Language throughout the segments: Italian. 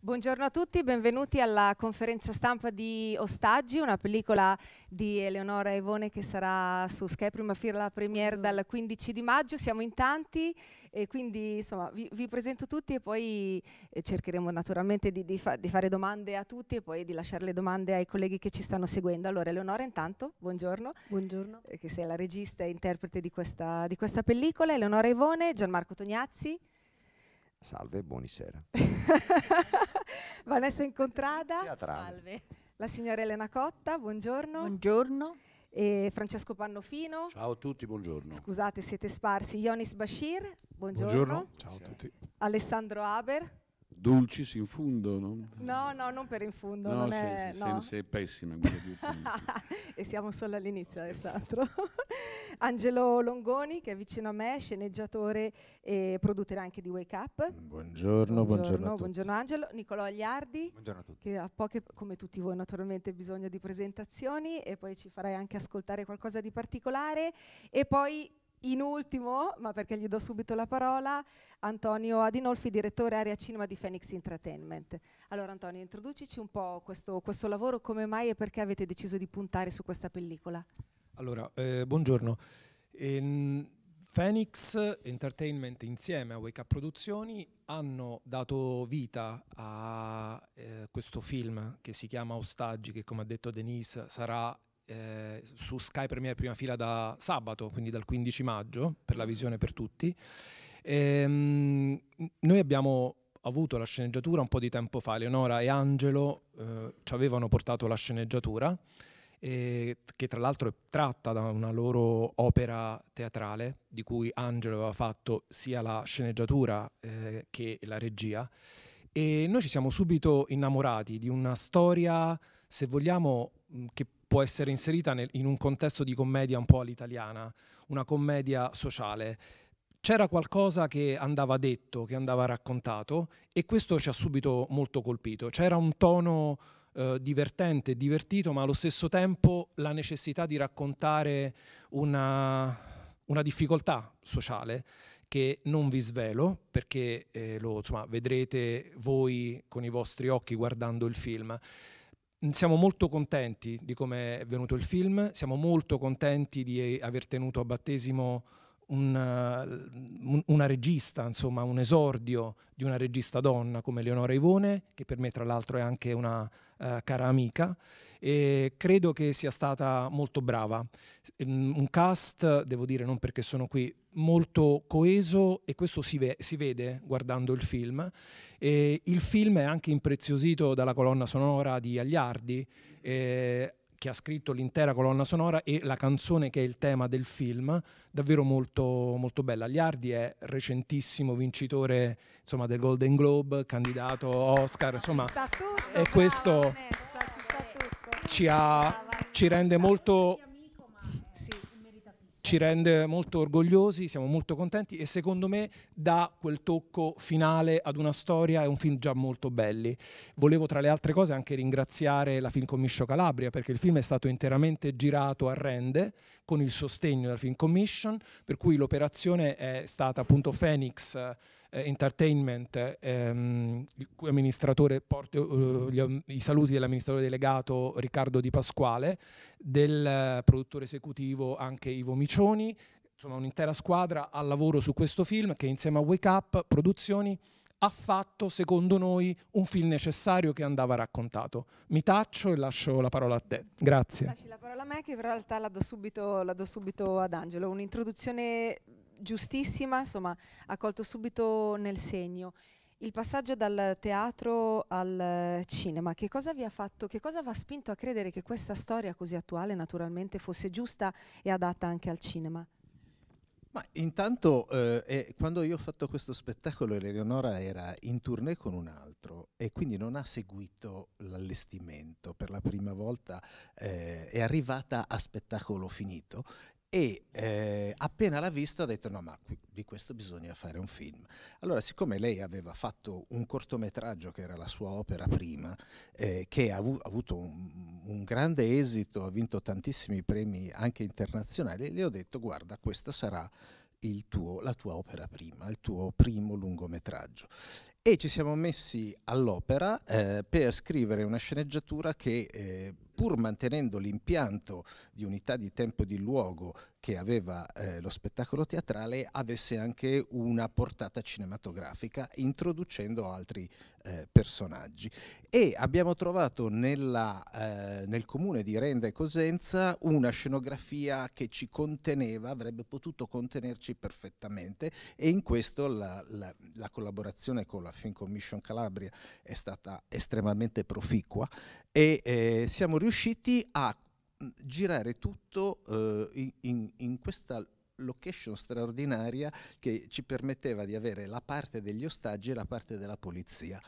Buongiorno a tutti, benvenuti alla conferenza stampa di Ostaggi, una pellicola di Eleonora Evone che sarà su Sky Prima Firla la premiere dal 15 di maggio, siamo in tanti e quindi insomma vi, vi presento tutti e poi eh, cercheremo naturalmente di, di, fa di, fare domande a tutti e poi di lasciare le domande ai colleghi che ci stanno seguendo. Allora Eleonora intanto, buongiorno. Buongiorno. Eh, che sei la regista e interprete di questa, di questa pellicola, Eleonora Evone, Gianmarco Tognazzi. Salve, buonasera. Vanessa Incontrada. Salve. La signora Elena Cotta, buongiorno. Buongiorno. E Francesco Pannofino. Ciao a tutti, buongiorno. Scusate, siete sparsi. Ionis Bashir, buongiorno. Buongiorno, ciao a tutti. Alessandro Haber, Dulcis in fondo? No, no, no non per in fondo. No, se, è, se, no. se pessima. e siamo solo all'inizio, Alessandro. Angelo Longoni, che è vicino a me, sceneggiatore e produttore anche di Wake Up. Buongiorno, buongiorno, buongiorno, buongiorno Angelo. Nicolò Agliardi, buongiorno a tutti. che ha poche, come tutti voi naturalmente, bisogno di presentazioni e poi ci farai anche ascoltare qualcosa di particolare. E poi in ultimo, ma perché gli do subito la parola, Antonio Adinolfi, direttore area cinema di Phoenix Entertainment. Allora Antonio, introducici un po' questo, questo lavoro, come mai e perché avete deciso di puntare su questa pellicola? Allora, eh, buongiorno. In ehm, Phoenix Entertainment insieme a Wake Up Produzioni hanno dato vita a eh, questo film che si chiama Ostaggi, che come ha detto Denise sarà eh, su Sky Premiere prima fila da sabato, quindi dal 15 maggio, per la visione per tutti. Ehm, noi abbiamo avuto la sceneggiatura un po' di tempo fa, Eleonora e Angelo eh, ci avevano portato la sceneggiatura, eh, che tra l'altro è tratta da una loro opera teatrale, di cui Angelo aveva fatto sia la sceneggiatura eh, che la regia. E noi ci siamo subito innamorati di una storia, se vogliamo, mm, che può essere inserita nel, in un contesto di commedia un po' all'italiana, una commedia sociale. C'era qualcosa che andava detto, che andava raccontato e questo ci ha subito molto colpito. C'era un tono eh, divertente, divertito, ma allo stesso tempo la necessità di raccontare una, una difficoltà sociale che non vi svelo perché eh, lo insomma, vedrete voi con i vostri occhi guardando il film siamo molto contenti di come è venuto il film, siamo molto contenti di eh, aver tenuto a battesimo eh, un, una regista, insomma un esordio di una regista donna come Leonora Ivone, che per me tra l'altro è anche una uh, cara amica, e credo che sia stata molto brava. Ehm, un cast, devo dire, non perché sono qui, molto coeso e questo si, ve si vede guardando il film. E il film è anche impreziosito dalla colonna sonora di Agliardi, eh, che ha scritto l'intera colonna sonora e la canzone che è il tema del film, davvero molto, molto bella. Liardi è recentissimo vincitore insomma, del Golden Globe, candidato Oscar, insomma, ci sta tutto, e questo Vanessa, ci, sta tutto. Ci, ha, ci rende molto... sì ci rende molto orgogliosi, siamo molto contenti e secondo me dà quel tocco finale ad una storia e un film già molto belli. Volevo tra le altre cose anche ringraziare la Film Commission Calabria perché il film è stato interamente girato a Rende con il sostegno della Film Commission, per cui l'operazione è stata appunto Phoenix eh, eh, entertainment, ehm, il cui amministratore porto eh, i saluti dell'amministratore delegato Riccardo Di Pasquale, del produttore esecutivo anche Ivo Micioni, insomma un'intera squadra al lavoro su questo film che insieme a Wake Up Produzioni ha fatto, secondo noi, un film necessario che andava raccontato. Mi taccio e lascio la parola a te. Grazie. Lasci la parola a me che in realtà la do subito, la do subito ad Angelo. Un'introduzione giustissima, insomma, ha colto subito nel segno. Il passaggio dal teatro al eh, cinema, che cosa vi ha fatto, che cosa vi ha spinto a credere che questa storia così attuale naturalmente fosse giusta e adatta anche al cinema? Ma intanto eh, eh, quando io ho fatto questo spettacolo Eleonora era in tournée con un altro e quindi non ha seguito l'allestimento per la prima volta, eh, è arrivata a spettacolo finito e eh, appena l'ha vista ha detto no ma qui, di questo bisogna fare un film. Allora siccome lei aveva fatto un cortometraggio che era la sua opera prima, eh, che ha, avuto un, un, grande esito, ha vinto tantissimi premi anche internazionali, le ho detto guarda questa sarà tuo, la tua opera prima, il tuo primo lungometraggio. E ci siamo messi all'opera eh, per scrivere una sceneggiatura che eh, pur mantenendo l'impianto di unità di tempo e di luogo che aveva eh, lo spettacolo teatrale, avesse anche una portata cinematografica, introducendo altri eh, personaggi. E abbiamo trovato nella, eh, nel comune di Renda e Cosenza una scenografia che ci conteneva, avrebbe potuto contenerci perfettamente, e in questo la, la, la collaborazione con la Film Commission Calabria è stata estremamente proficua e eh, siamo riusciti riusciti a mm, girare tutto eh, in, in, in questa location straordinaria che ci permetteva di avere la parte degli ostaggi e la parte della polizia.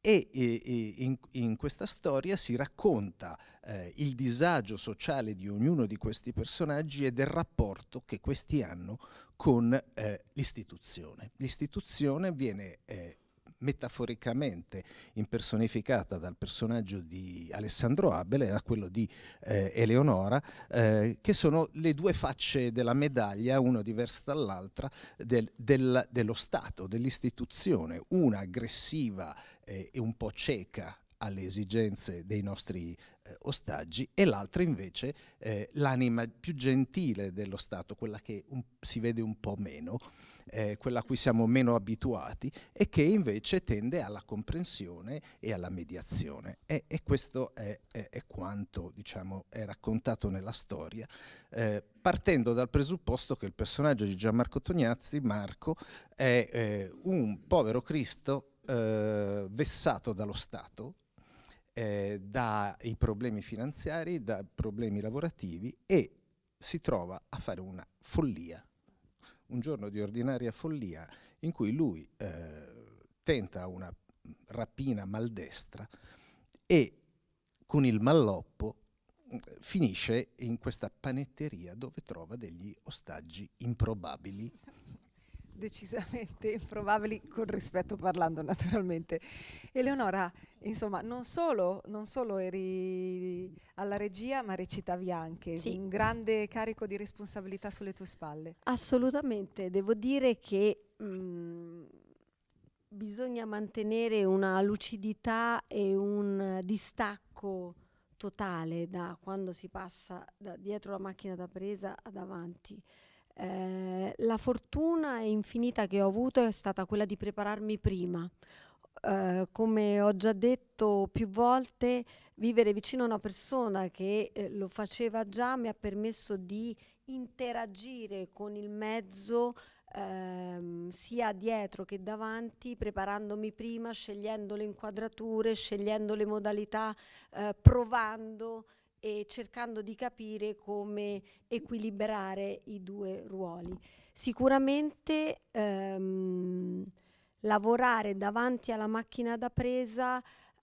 E, e in, in, questa storia si racconta eh, il disagio sociale di ognuno di questi personaggi e del rapporto che questi hanno con eh, l'istituzione. L'istituzione viene eh, metaforicamente impersonificata dal personaggio di Alessandro Abele da quello di eh, Eleonora, eh, che sono le due facce della medaglia, una diversa dall'altra, del, del, dello Stato, dell'istituzione, una aggressiva eh, e un po' cieca alle esigenze dei nostri eh, ostaggi e l'altra invece eh, l'anima più gentile dello Stato, quella che un, si vede un po' meno, eh, quella a cui siamo meno abituati e che invece tende alla comprensione e alla mediazione. E, e questo è, è, è quanto diciamo, è raccontato nella storia, eh, partendo dal presupposto che il personaggio di Gianmarco Tognazzi, Marco, è eh, un povero Cristo eh, vessato dallo Stato, eh, dai problemi finanziari, da problemi lavorativi e si trova a fare una follia un giorno di ordinaria follia in cui lui eh, tenta una rapina maldestra e con il malloppo finisce in questa panetteria dove trova degli ostaggi improbabili decisamente improbabili, con rispetto parlando naturalmente. Eleonora, insomma, non solo, non solo eri alla regia, ma recitavi anche, sì. un grande carico di responsabilità sulle tue spalle. Assolutamente, devo dire che mh, mm, bisogna mantenere una lucidità e un distacco totale da quando si passa da dietro la macchina da presa a davanti. Eh, la fortuna infinita che ho avuto è stata quella di prepararmi prima. Eh, come ho già detto più volte, vivere vicino a una persona che eh, lo faceva già mi ha permesso di interagire con il mezzo ehm, sia dietro che davanti, preparandomi prima, scegliendo le inquadrature, scegliendo le modalità, eh, provando e cercando di capire come equilibrare i due ruoli. Sicuramente ehm, lavorare davanti alla macchina da presa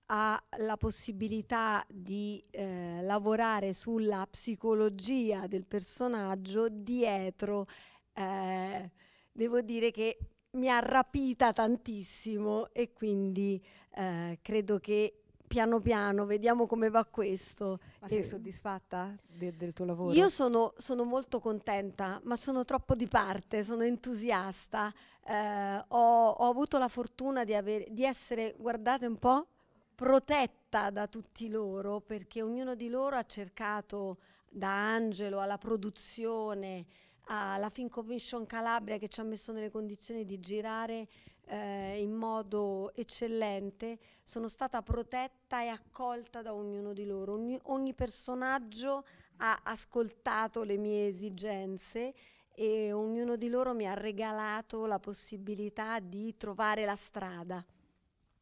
ha la possibilità di eh, lavorare sulla psicologia del personaggio dietro. Eh, devo dire che mi ha rapita tantissimo e quindi eh, credo che piano piano, vediamo come va questo. Ma sei e soddisfatta de, del tuo lavoro? Io sono, sono, molto contenta, ma sono troppo di parte, sono entusiasta. Eh, ho, ho, avuto la fortuna di, aver, di essere, guardate un po', protetta da tutti loro, perché ognuno di loro ha cercato, da Angelo alla produzione, alla Fin Commission Calabria che ci ha messo nelle condizioni di girare eh, in modo eccellente, sono stata protetta e accolta da ognuno di loro. Ogni, ogni personaggio ha ascoltato le mie esigenze e ognuno di loro mi ha regalato la possibilità di trovare la strada.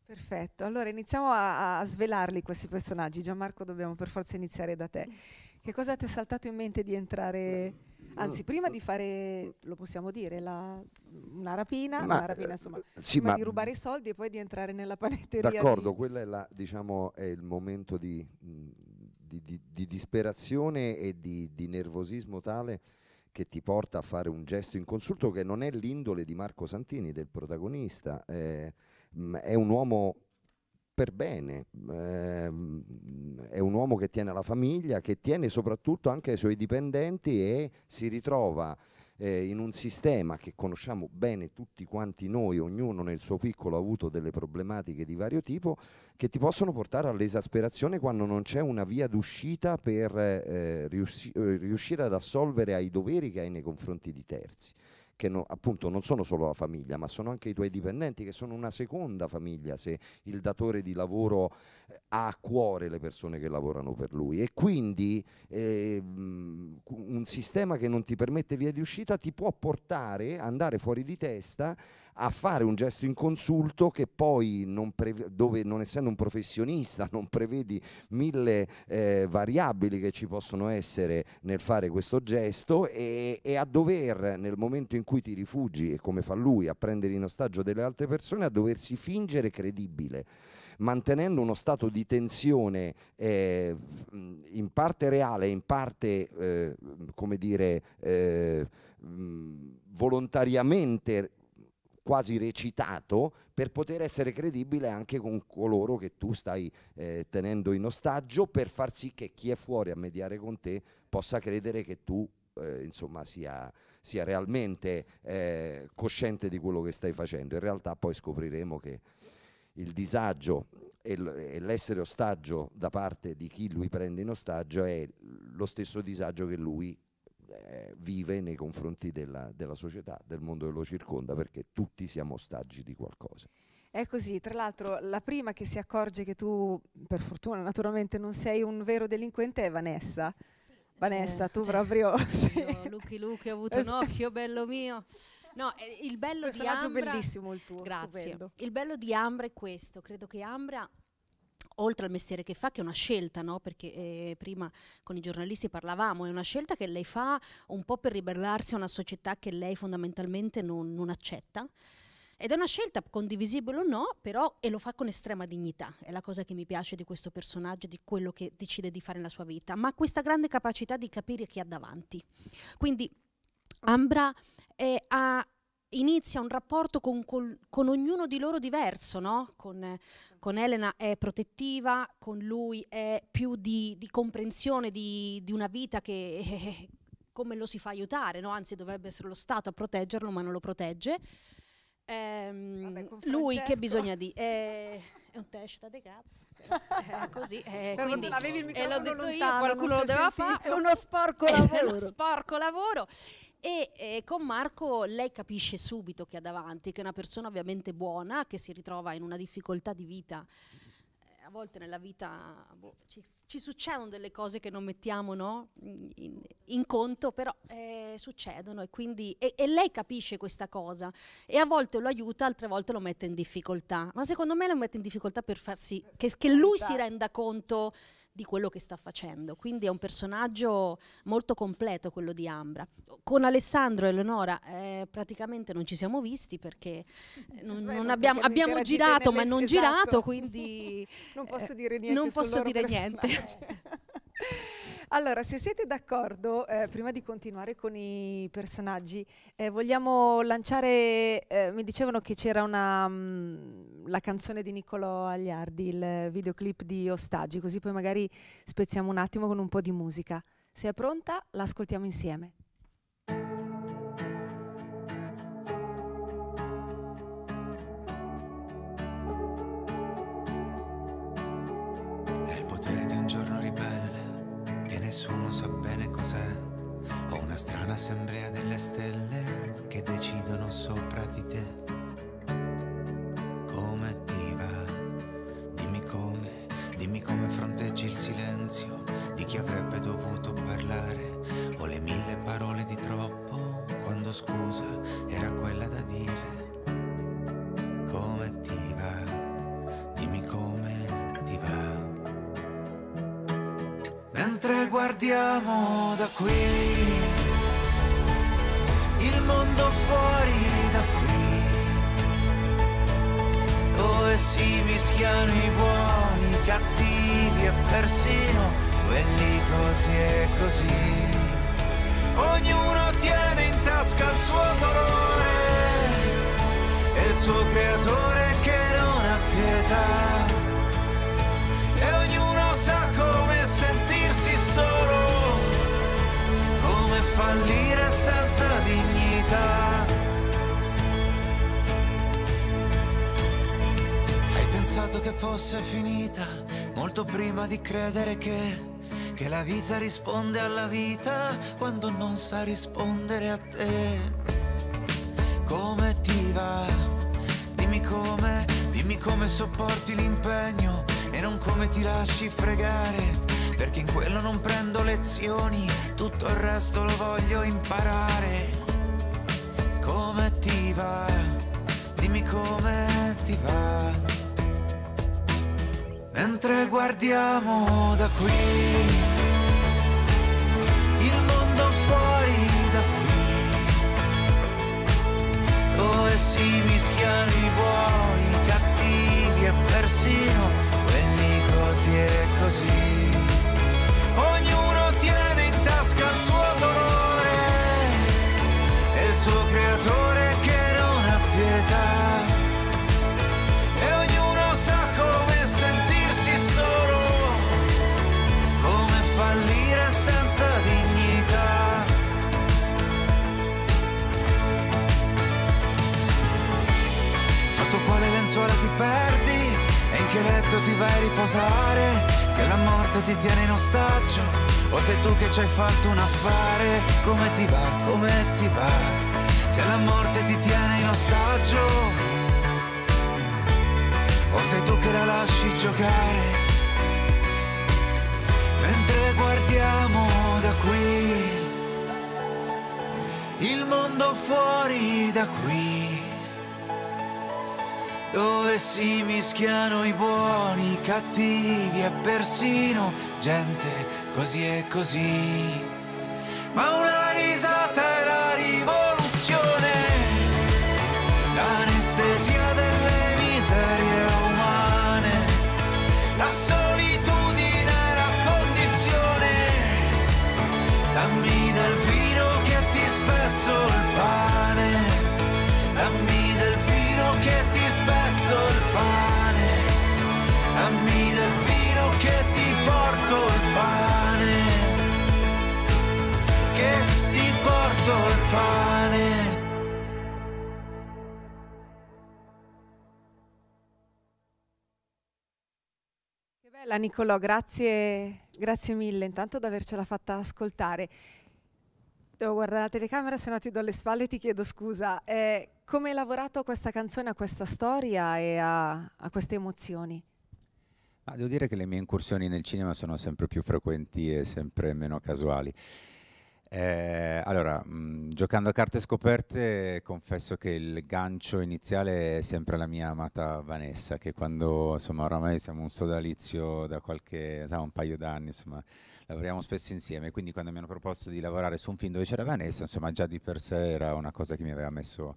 Perfetto, allora iniziamo a, a, svelarli questi personaggi. Gianmarco, dobbiamo per forza iniziare da te. Che cosa ti è saltato in mente di entrare Anzi, mm. prima di fare, lo possiamo dire, la, una rapina, ma, una rapina eh, insomma, sì, prima ma, di rubare i soldi e poi di entrare nella panetteria. D'accordo, di... quello è, la, diciamo, è il momento di, di, di, di disperazione e di, nervosismo tale che ti porta a fare un gesto inconsulto che non è l'indole di Marco Santini, del protagonista. Eh, mm, è un uomo per bene, ehm, è un uomo che tiene alla famiglia, che tiene soprattutto anche ai suoi dipendenti e si ritrova eh, in un sistema che conosciamo bene tutti quanti noi, ognuno nel suo piccolo ha avuto delle problematiche di vario tipo, che ti possono portare all'esasperazione quando non c'è una via d'uscita per eh, riusci- riuscire ad assolvere ai doveri che hai nei confronti di terzi che no, appunto non sono solo la famiglia, ma sono anche i tuoi dipendenti che sono una seconda famiglia se il datore di lavoro eh, ha a cuore le persone che lavorano per lui. E quindi eh, un sistema che non ti permette via di uscita ti può portare a andare fuori di testa a fare un gesto inconsulto che poi, non dove non essendo un professionista, non prevedi mille eh, variabili che ci possono essere nel fare questo gesto e, e a dover, nel momento in cui ti rifugi, e come fa lui, a prendere in ostaggio delle altre persone, a doversi fingere credibile mantenendo uno stato di tensione eh, in parte reale, in parte, eh, come dire, eh, volontariamente quasi recitato per poter essere credibile anche con coloro che tu stai eh, tenendo in ostaggio per far sì che chi è fuori a mediare con te possa credere che tu eh, insomma sia, sia realmente eh, cosciente di quello che stai facendo. In realtà poi scopriremo che il disagio e l'essere ostaggio da parte di chi lui prende in ostaggio è lo stesso disagio che lui eh, vive nei confronti della, della società, del mondo che lo circonda, perché tutti siamo ostaggi di qualcosa. È così, tra l'altro la prima che si accorge che tu, per fortuna naturalmente, non sei un vero delinquente è Vanessa. Sì. Vanessa, eh, tu cioè, proprio... Sì. Lucky Luke, ho avuto un esatto. occhio, bello mio. No, eh, il bello di Ambra... bellissimo il tuo, Grazie. Stupendo. Il bello di Ambra è questo, credo che Ambra oltre al mestiere che fa, che è una scelta, no? perché eh, prima con i giornalisti parlavamo, è una scelta che lei fa un po' per ribellarsi a una società che lei fondamentalmente non, non accetta. Ed è una scelta condivisibile o no, però e lo fa con estrema dignità. È la cosa che mi piace di questo personaggio, di quello che decide di fare nella sua vita, ma questa grande capacità di capire chi ha davanti. Quindi Ambra eh, ha inizia un rapporto con, con, con, ognuno di loro diverso, no? con, con, Elena è protettiva, con lui è più di, di comprensione di, di, una vita che eh, come lo si fa aiutare, no? anzi dovrebbe essere lo Stato a proteggerlo ma non lo protegge. Ehm, Vabbè, lui che bisogna di... Eh, è un da de cazzo. È così. Eh, quindi, avevi il microfono eh, l'ho detto lontano, io, qualcuno lo deve fare. È uno sporco lavoro. È uno sporco lavoro e eh, con Marco lei capisce subito che ha davanti, che è una persona ovviamente buona, che si ritrova in una difficoltà di vita. Eh, a volte nella vita boh, ci, ci, succedono delle cose che non mettiamo no? in, in, conto, però eh, succedono e, quindi, e, e lei capisce questa cosa e a volte lo aiuta, altre volte lo mette in difficoltà. Ma secondo me lo mette in difficoltà per farsi che, che lui si renda conto di quello che sta facendo. Quindi è un personaggio molto completo quello di Ambra. Con Alessandro e Eleonora eh, praticamente non ci siamo visti perché eh, non, non abbiamo, perché abbiamo girato ma non esatto. girato, quindi non posso eh, dire niente. Non posso dire niente. Allora, se siete d'accordo, eh, prima di continuare con i personaggi, eh, vogliamo lanciare, eh, mi dicevano che c'era una, mh, mm, la canzone di Niccolò Agliardi, il videoclip di Ostaggi, così poi magari spezziamo un attimo con un po' di musica. Se è pronta, l'ascoltiamo insieme. cos'è. Ho una strana assemblea delle stelle che decidono sopra di te. Come ti va? Dimmi come, dimmi come fronteggi il silenzio di chi avrebbe dovuto parlare. Ho le mille parole di troppo quando scusa era quella da dire. guardiamo qui, il mondo fuori da qui, dove si mischiano i buoni, i cattivi e persino quelli così e così. Ognuno tiene in tasca il suo dolore e il suo creatore che non ha pietà. fallire senza dignità. Hai pensato che fosse finita molto prima di credere che, che la vita risponde alla vita quando non sa rispondere a te. Come ti va? Dimmi come, dimmi come sopporti l'impegno e non come ti lasci fregare perché in quello non prendo lezioni Tutto il resto lo voglio imparare Come ti va? Dimmi come ti va Mentre guardiamo da qui si mischiano i buoni, i cattivi e persino gente così e così. Bella Nicolò, grazie, grazie mille intanto di avercela fatta ascoltare. Devo guardare la telecamera, se no ti do le spalle e ti chiedo scusa. Eh, come hai lavorato a questa canzone, a questa storia e a, a queste emozioni? Ah, devo dire che le mie incursioni nel cinema sono sempre più frequenti e sempre meno casuali. Eh, allora, mh, mm, giocando a carte scoperte, confesso che il gancio iniziale è sempre la mia amata Vanessa, che quando, insomma, oramai siamo un sodalizio da qualche, sa, un paio d'anni, insomma, lavoriamo spesso insieme, quindi quando mi hanno proposto di lavorare su un film dove c'era Vanessa, insomma, già di per sé era una cosa che mi aveva messo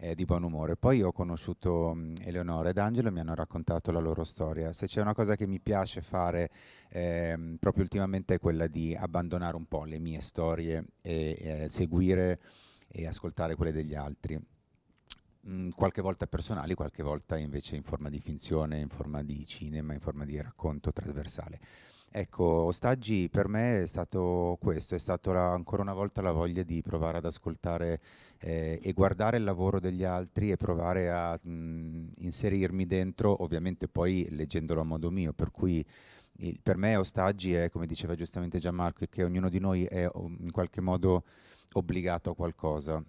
eh, di buon umore. Poi ho conosciuto mh, mm, Eleonora ed Angelo e mi hanno raccontato la loro storia. Se c'è una cosa che mi piace fare eh, proprio ultimamente è quella di abbandonare un po' le mie storie e eh, seguire e ascoltare quelle degli altri. Mm, qualche volta personali, qualche volta invece in forma di finzione, in forma di cinema, in forma di racconto trasversale. Ecco, ostaggi per me è stato questo, è stata ancora una volta la voglia di provare ad ascoltare eh, e guardare il lavoro degli altri e provare a mh, inserirmi dentro, ovviamente poi leggendolo a modo mio, per cui il, per me ostaggi è, come diceva giustamente Gianmarco, che ognuno di noi è in qualche modo obbligato a qualcosa.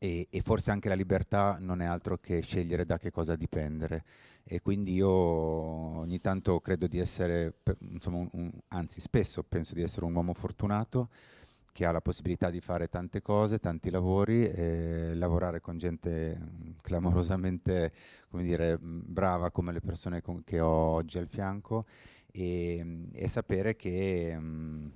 E, e, forse anche la libertà non è altro che scegliere da che cosa dipendere e quindi io ogni tanto credo di essere, insomma, un, un, anzi spesso penso di essere un uomo fortunato che ha la possibilità di fare tante cose, tanti lavori, e lavorare con gente mm, clamorosamente come dire, mm, brava come le persone con, che ho oggi al fianco e, mm, e sapere che mh,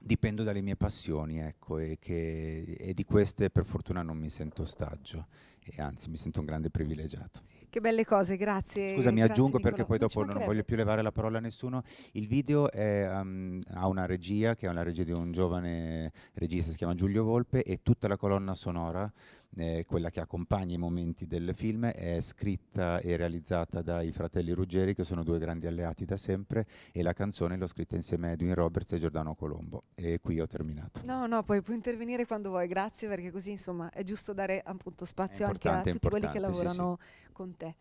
dipendo dalle mie passioni ecco, e, che, e di queste per fortuna non mi sento ostaggio e anzi mi sento un grande privilegiato. Che belle cose, grazie. Scusa, mi aggiungo Nicolò. perché poi dopo non, voglio più levare la parola a nessuno. Il video è, um, ha una regia, che è una regia di un giovane regista, si chiama Giulio Volpe, e tutta la colonna sonora eh, quella che accompagna i momenti del film, è scritta e realizzata dai fratelli Ruggeri, che sono due grandi alleati da sempre, e la canzone l'ho scritta insieme a Edwin Roberts e Giordano Colombo. E qui ho terminato. No, no, poi puoi intervenire quando vuoi, grazie, perché così insomma è giusto dare appunto spazio anche a tutti quelli che lavorano sì, sì. con te.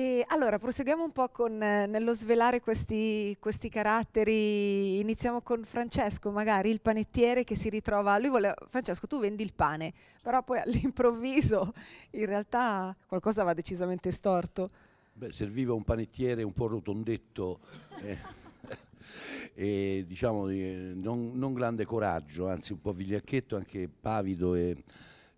E allora proseguiamo un po' con, nello svelare questi, questi, caratteri. Iniziamo con Francesco, magari il panettiere che si ritrova. Lui voleva, Francesco, tu vendi il pane, però poi all'improvviso in realtà qualcosa va decisamente storto. Beh, serviva un panettiere un po' rotondetto. Eh, e diciamo eh, non, non grande coraggio, anzi un po' vigliacchetto, anche pavido e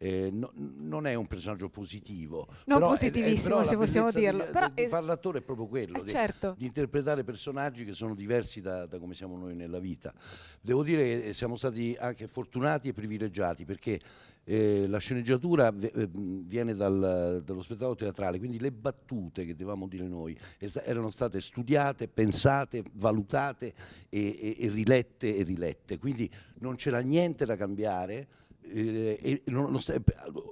eh, no, non è un personaggio positivo. Non positivissimo, è, se possiamo dirlo. Di, però di, è... fare l'attore è proprio quello, eh, di, certo. di, interpretare personaggi che sono diversi da, da, come siamo noi nella vita. Devo dire che eh, siamo stati anche fortunati e privilegiati perché eh, la sceneggiatura eh, viene dal, dallo spettacolo teatrale, quindi le battute che dovevamo dire noi erano state studiate, pensate, valutate e, e, e rilette e rilette. Quindi non c'era niente da cambiare eh, e non,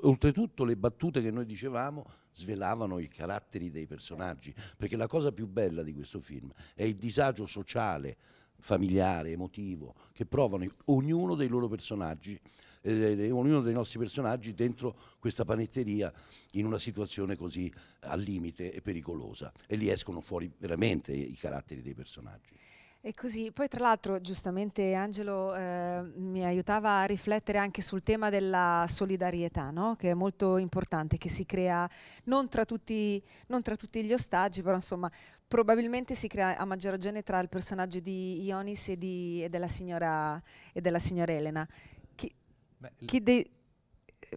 oltretutto le battute che noi dicevamo svelavano i caratteri dei personaggi, perché la cosa più bella di questo film è il disagio sociale, familiare, emotivo, che provano ognuno dei loro personaggi, eh, ognuno dei nostri personaggi dentro questa panetteria in una situazione così al limite e pericolosa. E lì escono fuori veramente i caratteri dei personaggi. E così, poi tra l'altro giustamente Angelo eh, mi aiutava a riflettere anche sul tema della solidarietà, no? che è molto importante, che si crea non tra, tutti, non tra, tutti, gli ostaggi, però insomma probabilmente si crea a maggior ragione tra il personaggio di Ionis e, di, e, della, signora, e della, signora, Elena. Chi, Beh, chi de-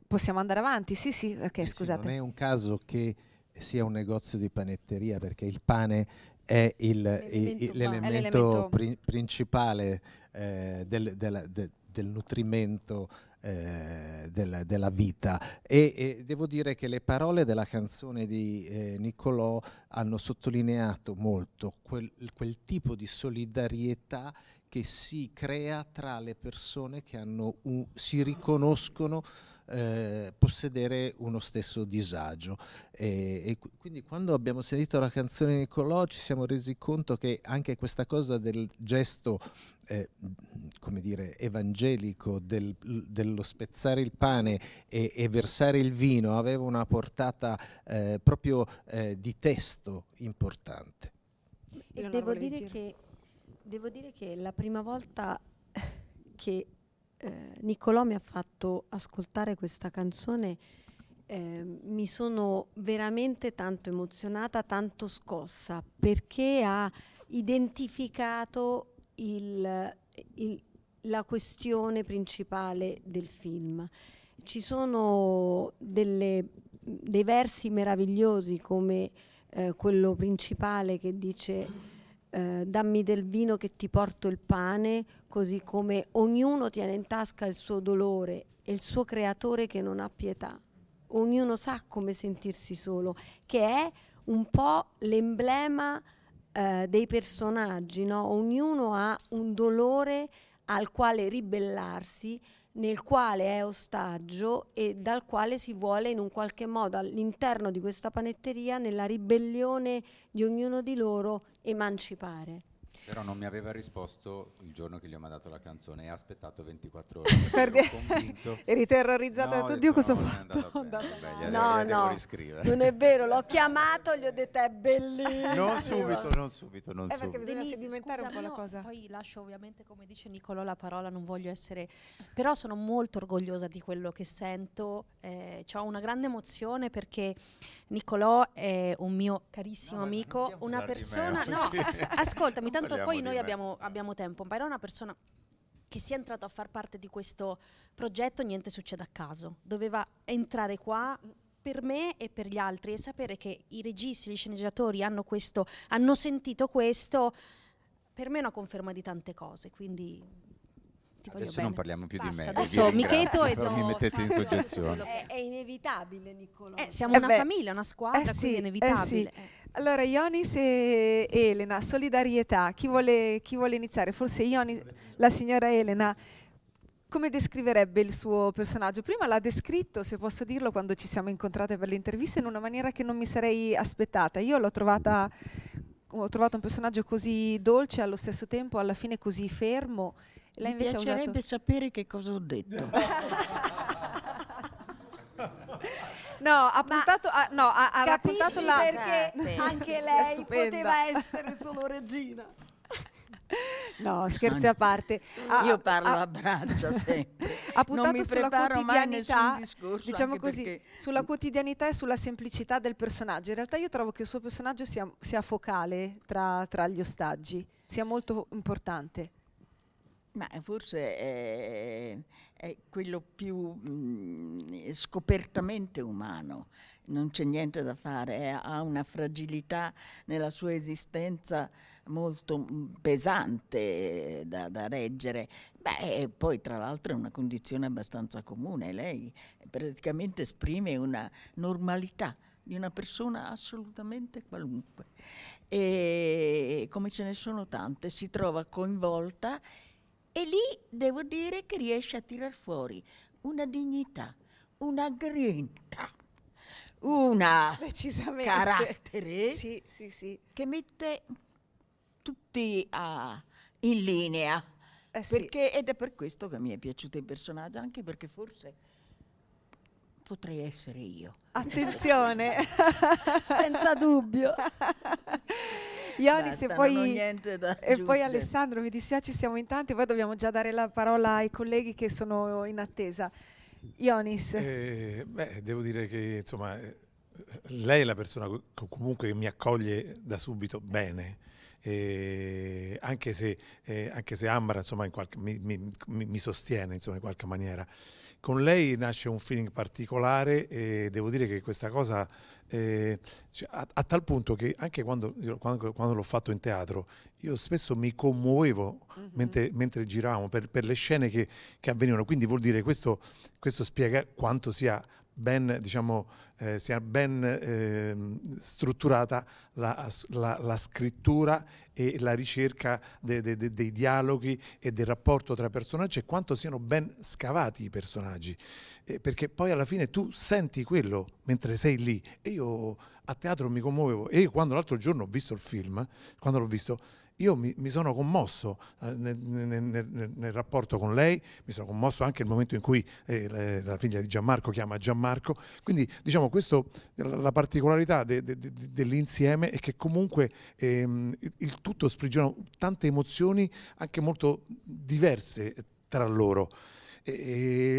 possiamo andare avanti? Sì, sì, ok, scusate. Non è un caso che sia un negozio di panetteria perché il pane è il, l'elemento, il, l'elemento pri- principale eh, del, della, de, del, nutrimento eh, della, della, vita. E, e, devo dire che le parole della canzone di eh, Niccolò hanno sottolineato molto quel, quel tipo di solidarietà che si crea tra le persone che hanno un, si riconoscono eh, possedere uno stesso disagio. E, e, quindi quando abbiamo sentito la canzone Nicolò ci siamo resi conto che anche questa cosa del gesto, eh, come dire, evangelico, del, dello spezzare il pane e, e, versare il vino aveva una portata eh, proprio eh, di testo importante. Devo dire, che, devo dire che la prima volta che eh, Niccolò mi ha fatto ascoltare questa canzone, eh, mi sono veramente tanto emozionata, tanto scossa, perché ha identificato il, il, la questione principale del film. Ci sono delle, dei versi meravigliosi come eh, quello principale che dice eh, dammi del vino che ti porto il pane, così come ognuno tiene in tasca il suo dolore e il suo creatore che non ha pietà. Ognuno sa come sentirsi solo, che è un po' l'emblema eh, dei personaggi, no? ognuno ha un dolore al quale ribellarsi, nel quale è ostaggio e dal quale si vuole in un qualche modo all'interno di questa panetteria, nella ribellione di ognuno di loro, emancipare. Però non mi aveva risposto il giorno che gli ho mandato la canzone e ha aspettato 24 ore. Perché convinto. Eri terrorizzata no, detto, Dio, cosa ho fatto? no, no, non è vero, l'ho chiamato, gli ho detto è bellissimo. Non subito, non subito, non eh, subito. È perché bisogna Denise, sedimentare scusa, un po' la cosa. Poi lascio ovviamente, come dice Nicolò, la parola, non voglio essere... Però sono molto orgogliosa di quello che sento, eh, ho una grande emozione perché Nicolò è un mio carissimo no, amico, una persona... No, ascoltami, tanto tanto poi noi abbiamo, eh. abbiamo, tempo. Ma era una persona che si è entrato a far parte di questo progetto, niente succede a caso. Doveva entrare qua per me e per gli altri e sapere che i registi, gli sceneggiatori hanno, questo, hanno sentito questo, per me è una conferma di tante cose. Quindi Adesso non parliamo più Basta, di me. Adesso Micheto e do... mi mettete in soggezione. È, è inevitabile, Niccolò. Eh, siamo eh una beh. famiglia, una squadra, eh sì, è eh inevitabile. Eh sì. Allora, Ionis e Elena, solidarietà. Chi vuole, chi vuole iniziare? Forse Ionis, la signora Elena come descriverebbe il suo personaggio? Prima l'ha descritto, se posso dirlo, quando ci siamo incontrate per l'intervista in una maniera che non mi sarei aspettata. Io l'ho trovata ho trovato un personaggio così dolce allo stesso tempo, alla fine così fermo. Lei Mi piacerebbe usato... sapere che cosa ho detto. No, ha puntato, ha, no, ha, ha raccontato la... perché eh. anche lei poteva essere solo regina. No, scherzi a parte. Ah, Io parlo ah, a braccia sempre. Ha puntato sulla quotidianità, discorso, diciamo così, perché... sulla quotidianità e sulla semplicità del personaggio. In realtà io trovo che il suo personaggio sia, sia focale tra, tra gli ostaggi, sia molto importante. Ma forse è, è quello più mh, mm, scopertamente umano, non c'è niente da fare, è, ha una fragilità nella sua esistenza molto mm, pesante eh, da, da, reggere. Beh, poi tra l'altro è una condizione abbastanza comune, lei praticamente esprime una normalità di una persona assolutamente qualunque. E come ce ne sono tante, si trova coinvolta e lì devo dire che riesce a tirar fuori una dignità, una grinta, una carattere sì, sì, sì. che mette tutti a, ah, in linea. Eh, perché, ed è per questo che mi è piaciuto il personaggio, anche perché forse potrei essere io. Attenzione! Senza dubbio. Ionis Basta, e, poi, e poi, Alessandro, mi dispiace siamo in tanti, poi dobbiamo già dare la parola ai colleghi che sono in attesa. Ionis. Eh, beh, devo dire che insomma, eh, lei è la persona comunque che mi accoglie da subito bene. Eh, anche, se, eh, anche se Ambra insomma, in qualche, mi, mi, mi, sostiene insomma, in qualche maniera. Con lei nasce un feeling particolare e devo dire che questa cosa eh, cioè, a, a, tal punto che anche quando, quando, quando, l'ho fatto in teatro, io spesso mi commuovevo mm-hmm. mentre, mentre giravamo per, per, le scene che, che, avvenivano, quindi vuol dire questo, questo spiega quanto sia ben, diciamo, eh, sia ben eh, strutturata la, la, la, scrittura e la ricerca de, de, de, dei dialoghi e del rapporto tra personaggi e quanto siano ben scavati i personaggi eh, perché poi alla fine tu senti quello mentre sei lì. E io a teatro mi commuovevo e io quando l'altro giorno ho visto il film, quando l'ho visto, io mi, mi sono commosso eh, nel, nel, nel, nel, rapporto con lei, mi sono commosso anche nel momento in cui eh, la figlia di Gianmarco chiama Gianmarco, quindi diciamo questo, la particolarità de, de, de, dell'insieme è che comunque ehm, il tutto sprigiona tante emozioni anche molto diverse tra loro. E,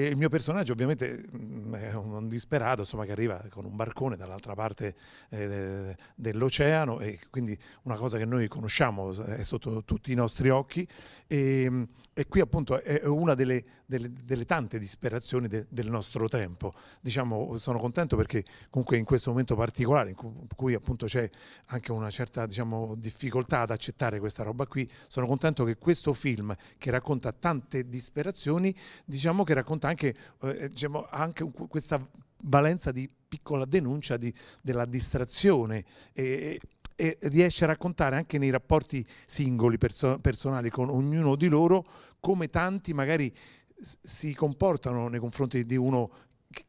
e il mio personaggio ovviamente mm, è un, disperato insomma, che arriva con un barcone dall'altra parte eh, dell'oceano e quindi una cosa che noi conosciamo eh, è sotto tutti i nostri occhi e mm, e qui appunto è una delle, delle, delle tante disperazioni de, del nostro tempo. Diciamo, sono contento perché comunque in questo momento particolare in cui appunto c'è anche una certa diciamo, difficoltà ad accettare questa roba qui, sono contento che questo film che racconta tante disperazioni, diciamo che racconta anche, eh, eh diciamo, anche questa valenza di piccola denuncia di, della distrazione. E, e riesce a raccontare anche nei rapporti singoli, perso- personali con ognuno di loro, come tanti magari si comportano nei confronti di uno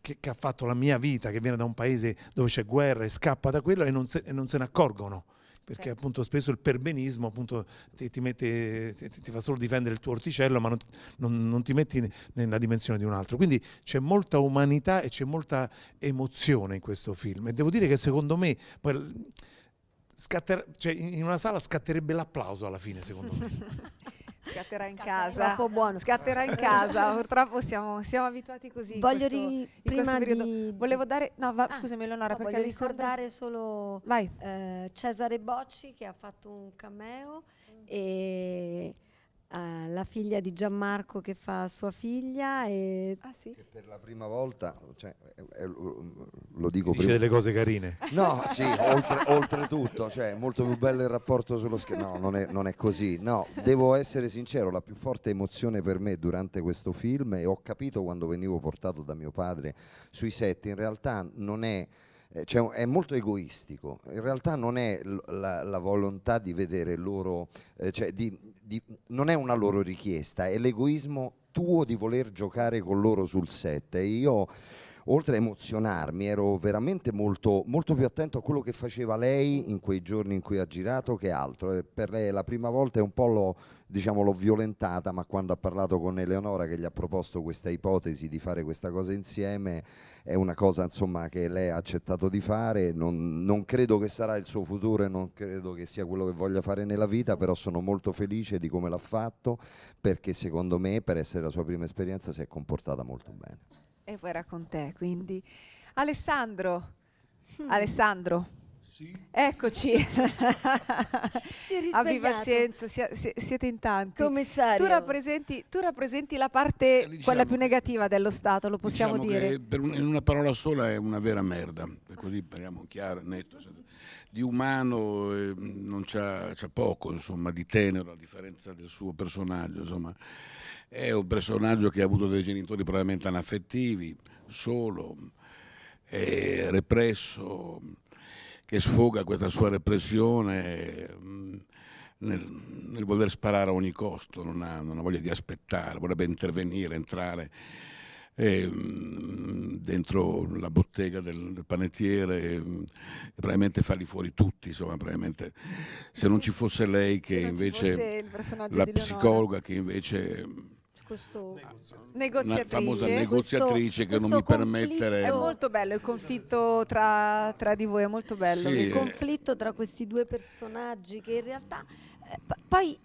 che, che, ha fatto la mia vita, che viene da un paese dove c'è guerra e scappa da quello e non se, e non se ne accorgono. Perché certo. appunto spesso il perbenismo appunto, ti, ti, mette, ti, ti, fa solo difendere il tuo orticello, ma non, non, non, ti metti nella dimensione di un altro. Quindi c'è molta umanità e c'è molta emozione in questo film. E devo dire che secondo me. Poi, scatter- cioè in una sala scatterebbe l'applauso alla fine, secondo me. Scatterà in Scatterà casa. Troppo buono. Scatterà in casa. Purtroppo siamo, siamo abituati così. Voglio questo, ri- prima di... Volevo dare... No, va, ah, scusami Eleonora, no, perché voglio ricordare solo eh, Cesare Bocci che ha fatto un cameo mm. e eh, la figlia di Gianmarco che fa sua figlia e ah, sì. per la prima volta cioè, eh, eh, lo dico Ti dice prima. delle cose carine no sì oltre, oltretutto cioè, molto più bello il rapporto sullo schermo no non è, non è, così no devo essere sincero la più forte emozione per me durante questo film e ho capito quando venivo portato da mio padre sui set in realtà non è cioè, è molto egoistico, in realtà non è la, la volontà di vedere loro, eh, cioè di, di, non è una loro richiesta, è l'egoismo tuo di voler giocare con loro sul set. E io oltre a emozionarmi ero veramente molto, molto più attento a quello che faceva lei in quei giorni in cui ha girato che altro. E per lei la prima volta è un po' l'ho, diciamo, l'ho violentata, ma quando ha parlato con Eleonora che gli ha proposto questa ipotesi di fare questa cosa insieme, è una cosa insomma, che lei ha accettato di fare, non, non credo che sarà il suo futuro e non credo che sia quello che voglia fare nella vita, però sono molto felice di come l'ha fatto perché secondo me per essere la sua prima esperienza si è comportata molto bene e poi era con te, quindi Alessandro, mm. Alessandro. Sì. Eccoci, abbi pazienza, si, si, siete in tanti. Commissario. Tu oh. rappresenti, tu rappresenti la parte, eh, diciamo, quella più negativa dello Stato, lo possiamo diciamo dire. Un, in una parola sola è una vera merda, così parliamo chiaro, netto di umano eh, non c'ha, c'ha, poco, insomma, di tenero a differenza del suo personaggio. Insomma. È un personaggio che ha avuto dei genitori probabilmente anaffettivi, solo, eh, represso, che sfoga questa sua repressione mm, nel, nel, voler sparare a ogni costo, non ha, non ha voglia di aspettare, vorrebbe intervenire, entrare e, mm, dentro la bottega del, del panettiere e, mm, probabilmente farli fuori tutti, insomma, probabilmente se non ci fosse lei che invece, la psicologa che invece mm, questo negoziatrice, famosa negoziatrice questo, che non mi permettere è molto bello il conflitto tra, tra di voi è molto bello sì, il eh. conflitto tra questi due personaggi che in realtà eh, poi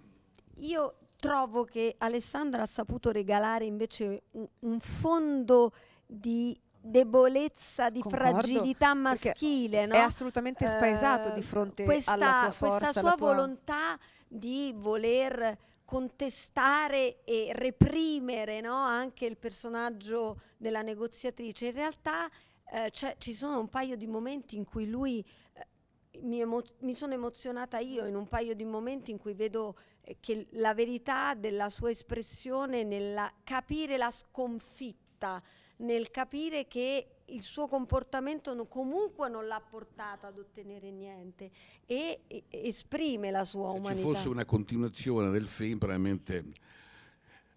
io trovo che Alessandra ha saputo regalare invece un, un fondo di debolezza, di Concordo, fragilità maschile. No? È assolutamente spaesato eh, di fronte questa, alla tua forza. Questa sua tua... volontà di voler contestare e reprimere no? anche il personaggio della negoziatrice. In realtà eh, ci sono un paio di momenti in cui lui... Eh, mi, mi sono emozionata io in un paio di momenti in cui vedo che la verità della sua espressione nel capire la sconfitta, nel capire che il suo comportamento no, comunque non l'ha portata ad ottenere niente e, e esprime la sua Se umanità. Se ci fosse una continuazione del film, probabilmente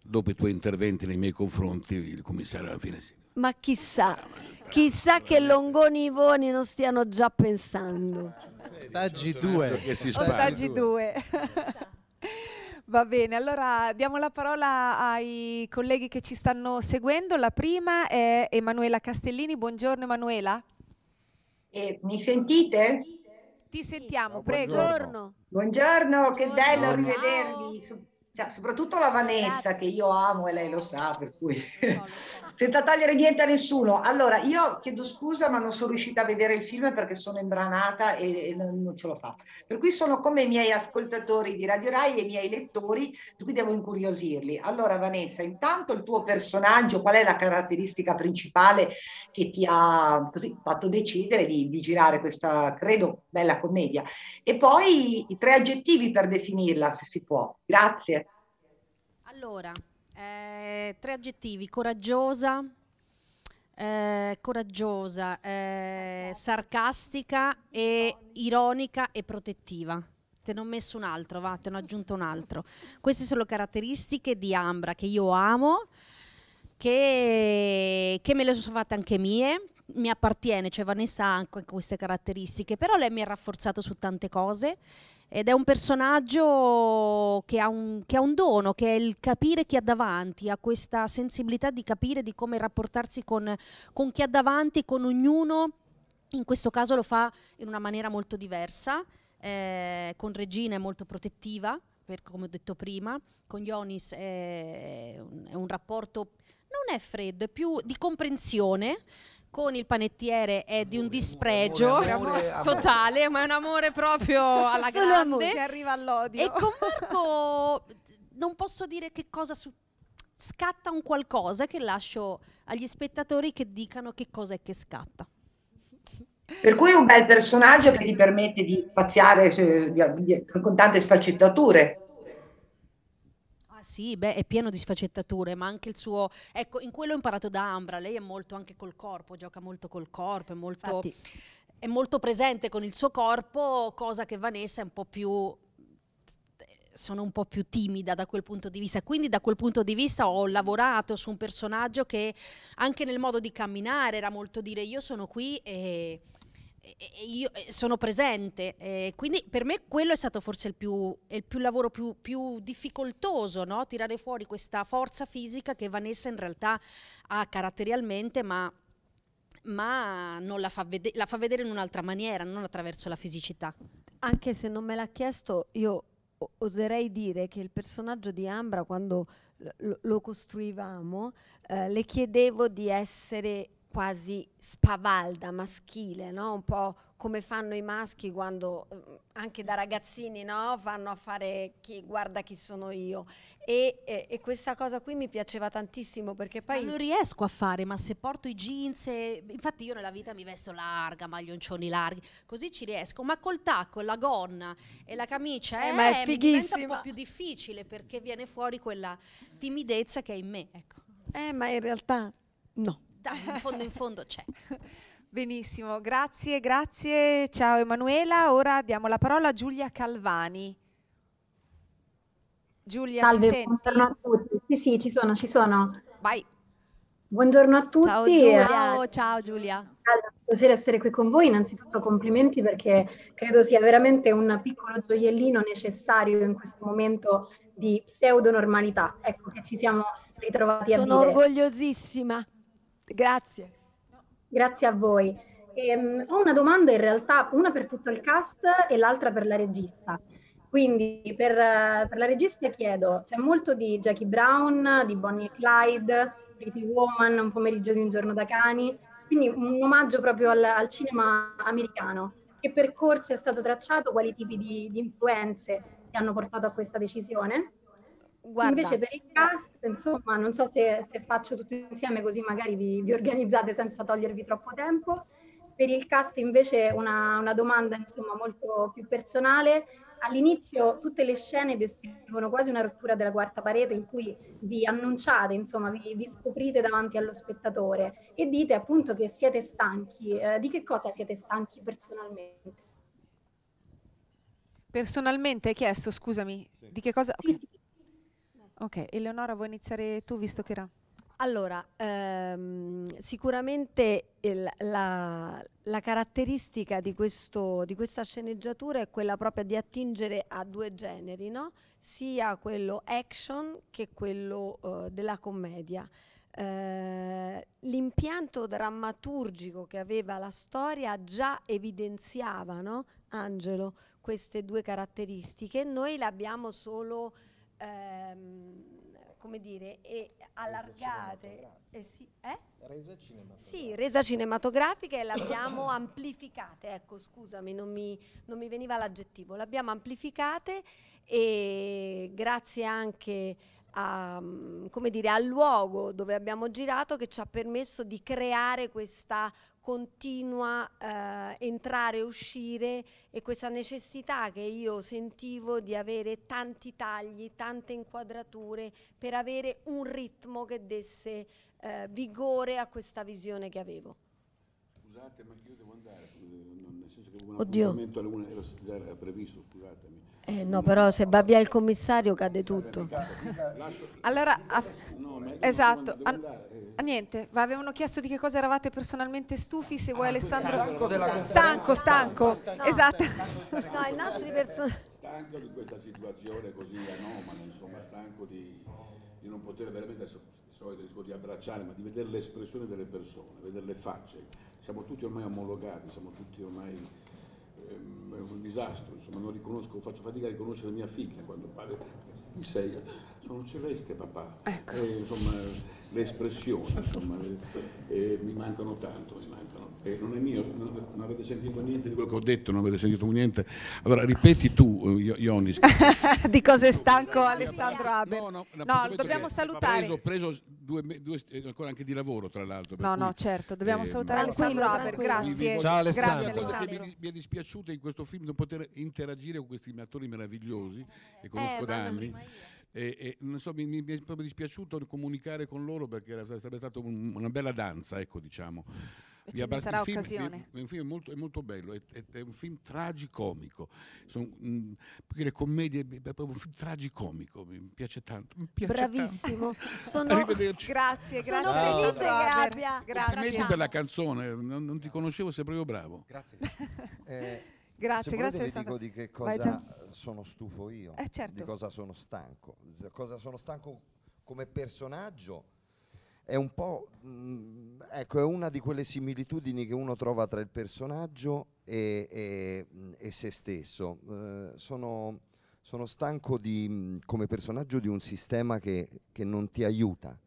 dopo i tuoi interventi nei miei confronti, il commissario alla fine si... Ma chissà, chissà che Longoni e Ivoni non stiano già pensando. Stagi 2. Staggi 2. Va bene, allora diamo la parola ai colleghi che ci stanno seguendo. La prima è Emanuela Castellini. Buongiorno Emanuela. Eh, mi sentite? Ti sentiamo, sì. prego. Buongiorno. Buongiorno, che Buongiorno. bello rivedervi. Ciao cioè, soprattutto la Vanessa Grazie. che io amo e lei lo sa, per cui senza togliere niente a nessuno. Allora, io chiedo scusa, ma non sono riuscita a vedere il film perché sono imbranata e, e non, non, ce l'ho fatta. Per cui sono come i miei ascoltatori di Radio Rai e i miei lettori, per cui devo incuriosirli. Allora, Vanessa, intanto il tuo personaggio, qual è la caratteristica principale che ti ha così, fatto decidere di, di girare questa, credo, bella commedia? E poi i tre aggettivi per definirla, se si può. Grazie. Allora, eh, tre aggettivi, coraggiosa, eh, coraggiosa, eh, sarcastica e ironica e protettiva. Te ne ho messo un altro, va, te ne ho aggiunto un altro. Queste sono caratteristiche di Ambra che io amo, che, che me le sono fatte anche mie, mi appartiene, cioè Vanessa ha anche queste caratteristiche, però lei mi ha rafforzato su tante cose ed è un personaggio che ha un, che ha un, dono, che è il capire chi ha davanti, ha questa sensibilità di capire di come rapportarsi con, con chi ha davanti, con ognuno, in questo caso lo fa in una maniera molto diversa, eh, con Regina è molto protettiva, per, come ho detto prima, con Ionis è, è un rapporto non è freddo, è più di comprensione, con il panettiere è di un dispregio totale, ma è un amore proprio alla grande. amore. che arriva all'odio. E con Marco non posso dire che cosa succede scatta un qualcosa che lascio agli spettatori che dicano che cosa è che scatta. Per cui è un bel personaggio che ti permette di spaziare eh, con tante sfaccettature, sì, beh, è pieno di sfaccettature, ma anche il suo... Ecco, in quello ho imparato da Ambra, lei è molto anche col corpo, gioca molto col corpo, è molto, è molto presente con il suo corpo, cosa che Vanessa è un po' più sono un po' più timida da quel punto di vista. Quindi da quel punto di vista ho lavorato su un personaggio che anche nel modo di camminare era molto dire io sono qui e io sono presente. Eh, quindi per me quello è stato forse il, più, il più lavoro più, più difficoltoso, no? tirare fuori questa forza fisica che Vanessa in realtà ha caratterialmente, ma, ma la, fa la fa vedere in un'altra maniera, non attraverso la fisicità. Anche se non me l'ha chiesto, io oserei dire che il personaggio di Ambra, quando lo costruivamo, eh, le chiedevo di essere quasi spavalda, maschile, no? un po' come fanno i maschi quando eh, anche da ragazzini no? fanno a fare chi, guarda chi sono io. E, e, e, questa cosa qui mi piaceva tantissimo perché poi... Ma lo riesco a fare, ma se porto i jeans, e... infatti io nella vita mi vesto larga, maglioncioni larghi, così ci riesco, ma col tacco la gonna e la camicia eh, eh, ma è diventa un po' più difficile perché viene fuori quella timidezza che è in me. Ecco. Eh, ma in realtà no in fondo in fondo c'è. Benissimo, grazie, grazie. Ciao Emanuela. Ora diamo la parola a Giulia Calvani. Giulia, Salve, ci buongiorno a tutti. Sì, sì, ci sono, ci sono. Vai. Buongiorno a tutti. Ciao Giulia. Ciao, ciao Giulia. è un piacere essere qui con voi. Innanzitutto complimenti perché credo sia veramente un piccolo gioiellino necessario in questo momento di pseudo normalità. Ecco che ci siamo ritrovati sono a Sono orgogliosissima. Grazie. Grazie a voi. Ehm, ho una domanda in realtà, una per tutto il cast e l'altra per la regista. Quindi per, per la regista chiedo, c'è molto di Jackie Brown, di Bonnie e Clyde, Pretty Woman, Un pomeriggio di un giorno da cani, quindi un omaggio proprio al, al cinema americano. Che percorso è stato tracciato, quali tipi di, di influenze ti hanno portato a questa decisione? Guarda. Invece per il cast, insomma, non so se, se faccio tutto insieme così magari vi, vi, organizzate senza togliervi troppo tempo. Per il cast invece una, una domanda insomma, molto più personale. All'inizio tutte le scene descrivono quasi una rottura della quarta parete in cui vi annunciate, insomma, vi, vi scoprite davanti allo spettatore e dite appunto che siete stanchi. Eh, di che cosa siete stanchi personalmente? Personalmente hai chiesto, scusami, sì. di che cosa? Sì, sì. Ok, Eleonora vuoi iniziare tu visto che era... Allora, ehm, sicuramente il, la, la, caratteristica di, questo, di, questa sceneggiatura è quella proprio di attingere a due generi, no? sia quello action che quello eh, della commedia. Eh, l'impianto drammaturgico che aveva la storia già evidenziava, no? Angelo, queste due caratteristiche, noi le abbiamo solo ehm, come dire, e allargate. Resa eh sì, eh? Resa cinematografica. Sì, resa cinematografica e l'abbiamo amplificate, ecco scusami, non mi, non mi veniva l'aggettivo, l'abbiamo amplificate e grazie anche a, come dire, al luogo dove abbiamo girato che ci ha permesso di creare questa continua eh, entrare e uscire e questa necessità che io sentivo di avere tanti tagli, tante inquadrature per avere un ritmo che desse eh, vigore a questa visione che avevo. Scusate, ma io devo andare, eh, nel senso che un Oddio. appuntamento alle 1 era, era previsto, scusatemi. Eh, no, però se va via il commissario cade tutto. Allora, no, esatto. andare. Ah, niente, ma avevano chiesto di che cosa eravate personalmente stufi, se vuoi ah, Alessandro... Stanco della conferenza. Stanco, stanco, no. esatto. No, i nostri personaggi... Stanco di questa situazione così anomala, insomma, stanco di, di non poter veramente, adesso solito discorso di abbracciare, ma di vedere l'espressione delle persone, vedere le facce. Siamo tutti ormai omologati, siamo tutti ormai ehm, è un disastro, insomma, non riconosco, faccio fatica a riconoscere mia figlia quando parlo. Chi sei? sono celeste papà, ecco. eh, insomma le espressioni, insomma, eh, eh, mi mancano tanto, mi mancano. Eh, non è mio, non, avete sentito niente di quello che ho detto, non avete sentito niente. Allora ripeti tu, eh, Ionis. di cosa è stanco Alessandro Abe? No, no, no, dobbiamo salutare. Ho preso, preso due, due, eh, ancora anche di lavoro, tra l'altro. No, cui, no, certo, dobbiamo salutare Alessandro Abe, grazie. Ciao Alessandro. Grazie, Alessandro. Mi, mi, è dispiaciuto in questo film non poter interagire con questi attori meravigliosi che conosco da anni. E, e, non so, mi, mi, è proprio dispiaciuto comunicare con loro perché era, sarebbe stata un, una bella danza, ecco diciamo. Ce ne sarà film, occasione. È, è un molto, è molto bello, è, è, un film tragicomico. Sono, mh, mm, le commedie è proprio un film tragicomico, mi piace tanto. Mi piace Bravissimo. Tanto. Sono... Grazie, grazie. Sono felice che abbia. Grazie. Complimenti per la canzone, non, non ti conoscevo, sei proprio bravo. Grazie. eh, Grazie, Se grazie. Vi dico di che cosa Vai, sono stufo io, eh, certo. di cosa sono stanco. Cosa sono stanco come personaggio è un po', mh, mm, ecco, è una di quelle similitudini che uno trova tra il personaggio e, e, e se stesso. Eh, sono, sono, stanco di, mm, come personaggio di un sistema che, che non ti aiuta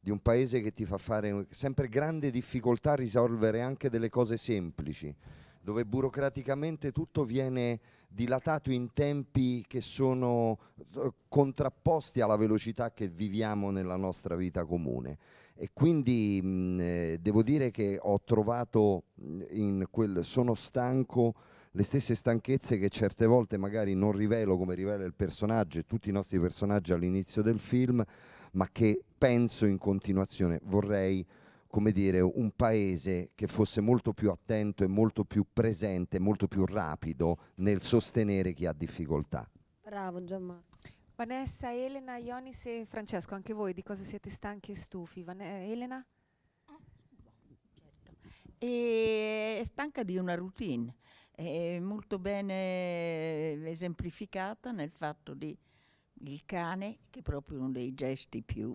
di un paese che ti fa fare sempre grande difficoltà a risolvere anche delle cose semplici dove burocraticamente tutto viene dilatato in tempi che sono eh, contrapposti alla velocità che viviamo nella nostra vita comune. E quindi mh, mm, eh, devo dire che ho trovato mm, in quel sono stanco le stesse stanchezze che certe volte magari non rivelo come rivela il personaggio e tutti i nostri personaggi all'inizio del film, ma che penso in continuazione vorrei come dire, un paese che fosse molto più attento e molto più presente, molto più rapido nel sostenere chi ha difficoltà. Bravo Gianmarco. Vanessa, Elena, Ionis e Francesco, anche voi di cosa siete stanchi e stufi? Van eh, Elena? E stanca di una routine, è molto bene esemplificata nel fatto di il cane, che è proprio uno dei gesti più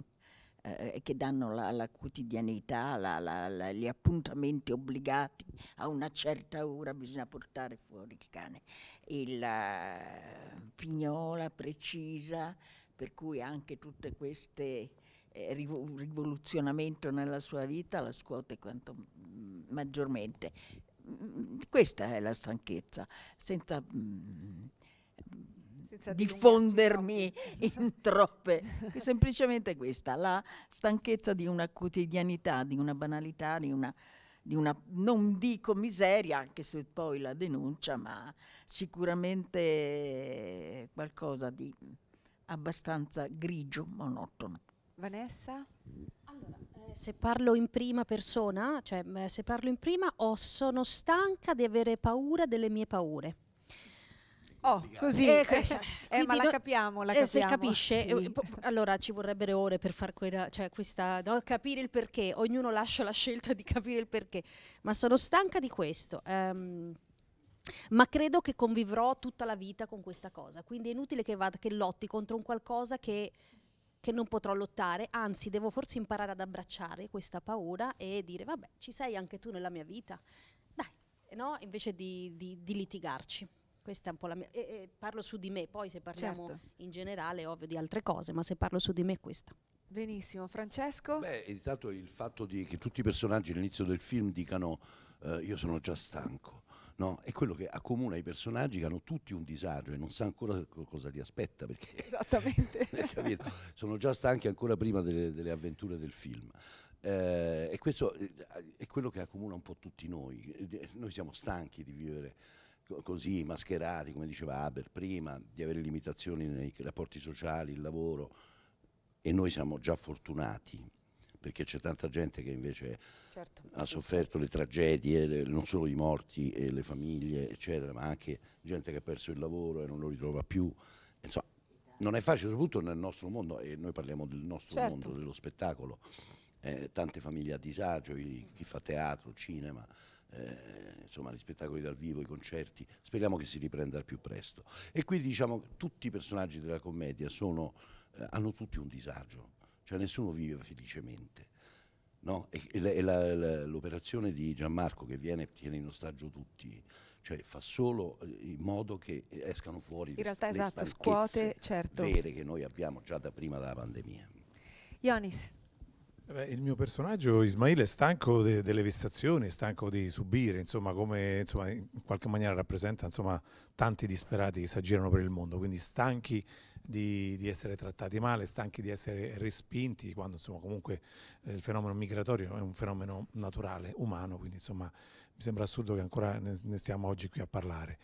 eh, eh, che danno la, la quotidianità, la, la, gli appuntamenti obbligati, a una certa ora bisogna portare fuori il cane. Il, pignola eh, precisa, per cui anche tutte queste eh, rivoluzionamento nella sua vita la scuote quanto mm, maggiormente. Mm, mm, questa è la stanchezza, senza mh, diffondermi in troppe. semplicemente questa, la stanchezza di una quotidianità, di una banalità, di una, di una, non dico miseria, anche se poi la denuncia, ma sicuramente qualcosa di abbastanza grigio, monotono. Vanessa? Allora, eh, se parlo in prima persona, cioè eh, se parlo in prima, oh, sono stanca di avere paura delle mie paure Oh, così, eh, eh, eh ma la capiamo, la eh, capiamo. Se capisce, sì. Eh, allora ci vorrebbero ore per far quella, cioè questa, no, capire il perché, ognuno lascia la scelta di capire il perché, ma sono stanca di questo. Um, ma credo che convivrò tutta la vita con questa cosa, quindi è inutile che, vada, che lotti contro un qualcosa che, che non potrò lottare, anzi devo forse imparare ad abbracciare questa paura e dire vabbè ci sei anche tu nella mia vita, dai, no? invece di, di, di litigarci questa è un po' la mia... E, e parlo su di me, poi se parliamo certo. in generale, ovvio, di altre cose, ma se parlo su di me, è questa. Benissimo, Francesco? Beh, intanto il fatto che tutti i personaggi all'inizio del film dicano eh, io sono già stanco, no? È quello che accomuna i personaggi che hanno tutti un disagio e non sa ancora cosa li aspetta perché... Esattamente. sono già stanchi ancora prima delle, delle avventure del film. Eh, e questo eh, è quello che accomuna un po' tutti noi. Eh, noi siamo stanchi di vivere così mascherati, come diceva Haber prima, di avere limitazioni nei rapporti sociali, il lavoro e noi siamo già fortunati perché c'è tanta gente che invece certo, ha sì. sofferto le tragedie, non solo i morti e le famiglie, eccetera, ma anche gente che ha perso il lavoro e non lo ritrova più. Insomma, non è facile, soprattutto nel nostro mondo, e noi parliamo del nostro certo. mondo, dello spettacolo, eh, tante famiglie a disagio, chi fa teatro, cinema, eh, insomma, gli spettacoli dal vivo, i concerti, speriamo che si riprenda al più presto. E quindi diciamo che tutti i personaggi della commedia sono, eh, hanno tutti un disagio, cioè nessuno vive felicemente. No? E, e l'operazione di Gianmarco che viene e tiene in ostaggio tutti, cioè fa solo eh, in modo che escano fuori in le, realtà, le esatto, scuote, certo. vere che noi abbiamo già da prima della pandemia. Ionis il mio personaggio Ismail è stanco de delle vessazioni, è stanco di subire, insomma, come insomma, in qualche maniera rappresenta insomma, tanti disperati che si aggirano per il mondo, quindi stanchi di, di, essere trattati male, stanchi di essere respinti, quando insomma, comunque eh, il fenomeno migratorio è un fenomeno naturale, umano, quindi insomma, mi sembra assurdo che ancora ne, ne stiamo oggi qui a parlare.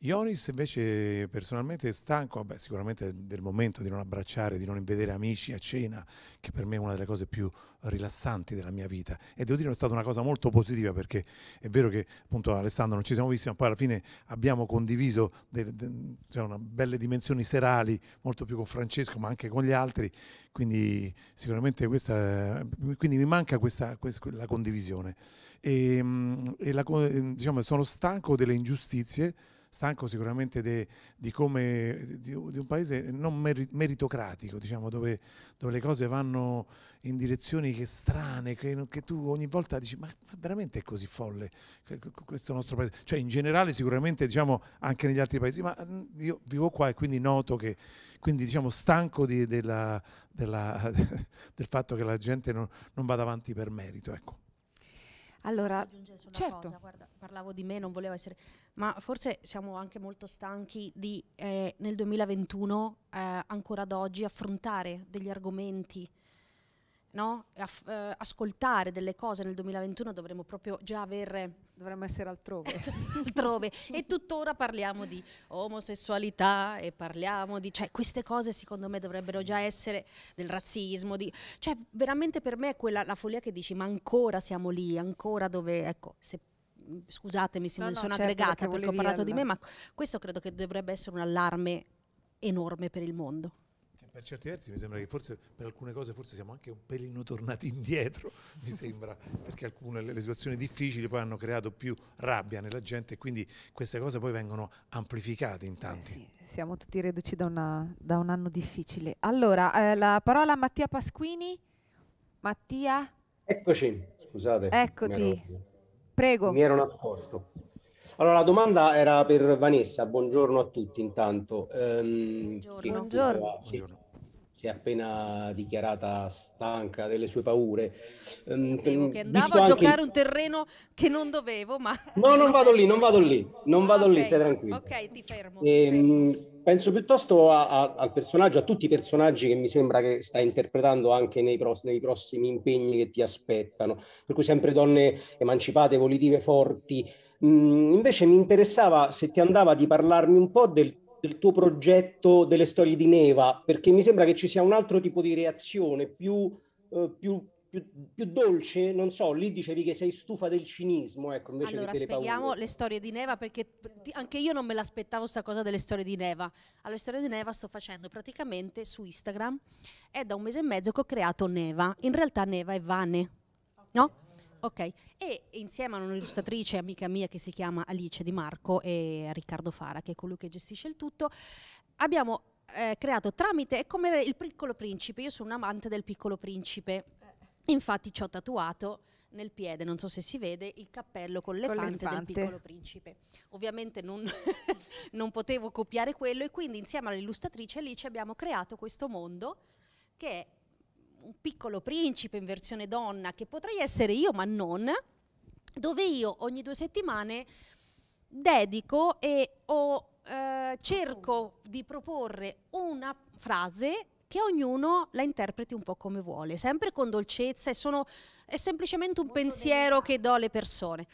Ionis invece personalmente è stanco, vabbè, sicuramente del momento di non abbracciare, di non vedere amici a cena, che per me è una delle cose più rilassanti della mia vita. E devo dire è stata una cosa molto positiva perché è vero che appunto Alessandro non ci siamo visti, ma poi alla fine abbiamo condiviso delle, delle cioè belle dimensioni serali, molto più con Francesco ma anche con gli altri, quindi sicuramente questa, quindi mi manca questa, questa la condivisione. E, ehm, e la, diciamo, sono stanco delle ingiustizie stanco sicuramente de, di come di, di, un paese non meritocratico, diciamo, dove, dove, le cose vanno in direzioni che strane, che, che tu ogni volta dici ma, veramente è così folle questo nostro paese? Cioè in generale sicuramente diciamo anche negli altri paesi, ma mm, io vivo qua e quindi noto che, quindi diciamo stanco di, della, della, del fatto che la gente non, non vada avanti per merito. Ecco. Allora, certo. Cosa, guarda, parlavo di me, non volevo essere, ma forse siamo anche molto stanchi di eh, nel 2021 eh, ancora ad oggi affrontare degli argomenti no? Aff- eh, ascoltare delle cose nel 2021 dovremmo proprio già avere... Dovremmo essere altrove. altrove. e tuttora parliamo di omosessualità e parliamo di... Cioè, queste cose secondo me dovrebbero già essere del razzismo. Di, cioè, veramente per me è quella la follia che dici, ma ancora siamo lì, ancora dove... Ecco, se scusatemi se no, non no, sono certo aggregata perché ho parlato dirla. di me, ma questo credo che dovrebbe essere un allarme enorme per il mondo per certi versi mi sembra che forse per alcune cose forse siamo anche un pelino tornati indietro, mi sembra, perché alcune le, situazioni difficili poi hanno creato più rabbia nella gente e quindi queste cose poi vengono amplificate in tanti. Eh sì, siamo tutti reduci da, una, da un anno difficile. Allora, eh, la parola a Mattia Pasquini. Mattia? Eccoci, scusate. Eccoti. Mi Prego. Mi ero nascosto. Allora, la domanda era per Vanessa. Buongiorno a tutti, intanto. Ehm, buongiorno. buongiorno. Sì, buongiorno si è appena dichiarata stanca delle sue paure. Ehm, Sapevo che andavo a giocare anche... un terreno che non dovevo, ma... No, non vado lì, non vado lì, non ah, vado okay. lì, stai tranquillo. Ok, ti fermo. E, ehm, penso piuttosto a, a, al personaggio, a tutti i personaggi che mi sembra che stai interpretando anche nei, pro, nei, prossimi impegni che ti aspettano. Per cui sempre donne emancipate, volitive, forti. Mm, invece mi interessava se ti andava di parlarmi un po' del del tuo progetto delle storie di Neva, perché mi sembra che ci sia un altro tipo di reazione più, eh, più, più, più dolce, non so, lì dicevi che sei stufa del cinismo, ecco, invece allora, spieghiamo paure. le storie di Neva perché anche io non me l'aspettavo sta cosa delle storie di Neva. Allora, le storie di Neva sto facendo praticamente su Instagram, è da un mese e mezzo che ho creato Neva, in realtà Neva è Vane, okay. no? Ok, e insieme a un'illustratrice amica mia che si chiama Alice Di Marco e Riccardo Fara, che è colui che gestisce il tutto, abbiamo eh, creato tramite, è come il piccolo principe, io sono un amante del piccolo principe, eh. infatti ci ho tatuato nel piede, non so se si vede, il cappello con l'elefante, con del piccolo principe. Ovviamente non, non potevo copiare quello e quindi insieme all'illustratrice Alice abbiamo creato questo mondo che è un piccolo principe in versione donna, che potrei essere io ma non, dove io ogni due settimane dedico e ho, eh, cerco di proporre una frase che ognuno la interpreti un po' come vuole, sempre con dolcezza e sono, è semplicemente un Molto pensiero delicato. che do alle persone.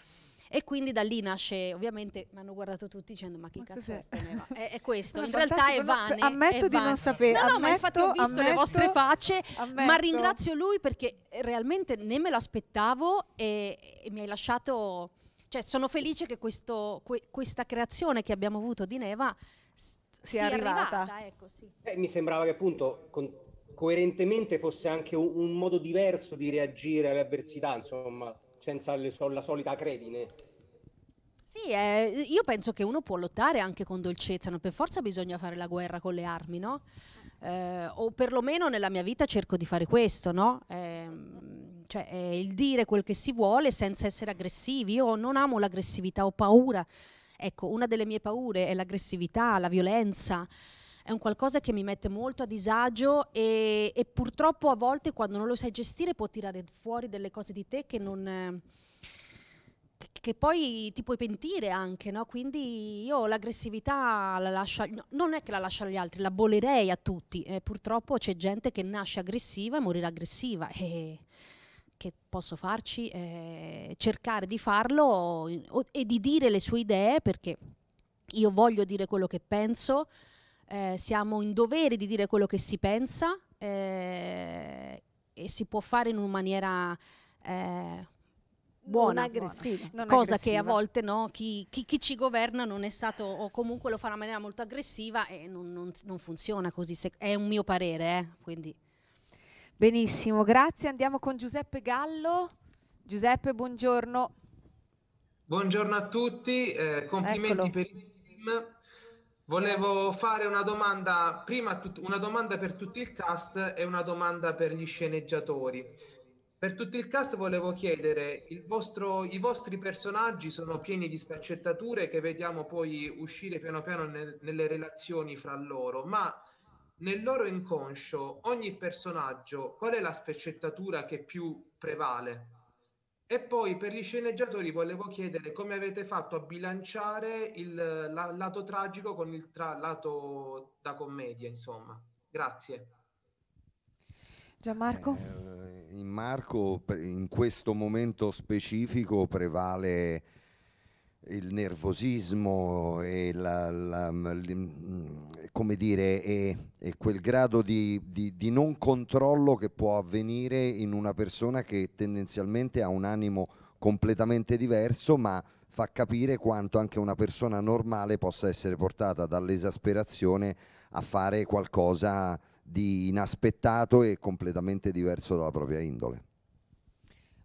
E quindi da lì nasce, ovviamente mi hanno guardato tutti dicendo ma chi cazzo è questo? È, è questo, no, in realtà è Vane. Ammetto è di vane. non sapere. No, no, ammetto, ma infatti ho visto ammetto, le vostre facce, ammetto. ma ringrazio lui perché realmente né me l'aspettavo e, e mi hai lasciato... Cioè, sono felice che questo, que, questa creazione che abbiamo avuto di Neva sia, sia arrivata. arrivata ecco, sì. eh, mi sembrava che appunto con, coerentemente fosse anche un, un modo diverso di reagire alle avversità, insomma, senza sol- la solita credine. Sì, eh, io penso che uno può lottare anche con dolcezza, non per forza bisogna fare la guerra con le armi, no? Eh, o perlomeno nella mia vita cerco di fare questo, no? Eh, cioè il dire quel che si vuole senza essere aggressivi. Io non amo l'aggressività, ho paura. Ecco, una delle mie paure è l'aggressività, la violenza è un qualcosa che mi mette molto a disagio e, e, purtroppo a volte quando non lo sai gestire può tirare fuori delle cose di te che non... che poi ti puoi pentire anche, no? Quindi io l'aggressività la lascio, non è che la lascio agli altri, la bolerei a tutti. Eh, purtroppo c'è gente che nasce aggressiva e morirà aggressiva. E eh, che posso farci? Eh, cercare di farlo e di dire le sue idee perché io voglio dire quello che penso, eh, siamo in dovere di dire quello che si pensa eh, e si può fare in una maniera eh, buona, non aggressiva. Buona. Non cosa aggressiva. che a volte no, chi, chi, chi, ci governa non è stato o comunque lo fa in una maniera molto aggressiva e non, non, non funziona così, se, è un mio parere. Eh, quindi. Benissimo, grazie. Andiamo con Giuseppe Gallo. Giuseppe, buongiorno. Buongiorno a tutti, eh, complimenti Eccolo. per il team. Volevo fare una domanda, prima tut- una domanda per tutto il cast e una domanda per gli sceneggiatori. Per tutto il cast volevo chiedere, vostro, i vostri personaggi sono pieni di sfaccettature che vediamo poi uscire piano piano ne- nelle relazioni fra loro, ma nel loro inconscio ogni personaggio qual è la sfaccettatura che più prevale? E poi per gli sceneggiatori volevo chiedere come avete fatto a bilanciare il la, lato tragico con il tra, lato da commedia, insomma. Grazie. Gianmarco? Eh, in Marco in questo momento specifico prevale il nervosismo e la, la, come dire, è, è quel grado di, di, di, non controllo che può avvenire in una persona che tendenzialmente ha un animo completamente diverso, ma fa capire quanto anche una persona normale possa essere portata dall'esasperazione a fare qualcosa di inaspettato e completamente diverso dalla propria indole.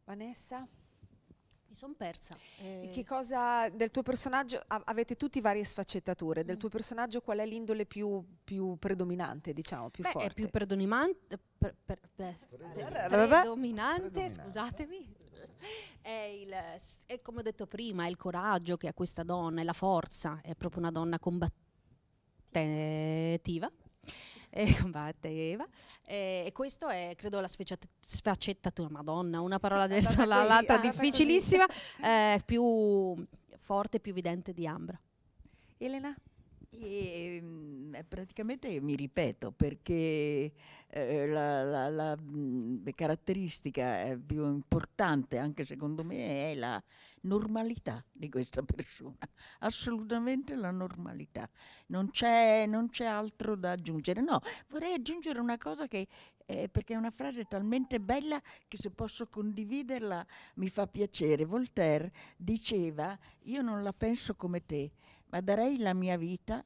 Vanessa? mi sono persa. Eh. Che cosa del tuo personaggio, avete tutti varie sfaccettature, del mm. tuo personaggio qual è l'indole più, più predominante, diciamo, più Beh, forte? È più predominante, pre, pre, pre, predominante, scusatemi, è, il, è, come ho detto prima, è il coraggio che ha questa donna, è la forza, è proprio una donna combattiva e combatteva. Eh, e questo è, credo, la sfaccettatura, madonna, una parola adesso all'altra difficilissima, eh, più forte, più evidente di Ambra. Elena? E, mm, praticamente mi ripeto perché eh, la, la, la, mm, caratteristica più importante anche secondo me è la normalità di questa persona, assolutamente la normalità, non c'è, altro da aggiungere. No, vorrei aggiungere una cosa che eh, perché è una frase talmente bella che se posso condividerla mi fa piacere. Voltaire diceva io non la penso come te ma darei la mia vita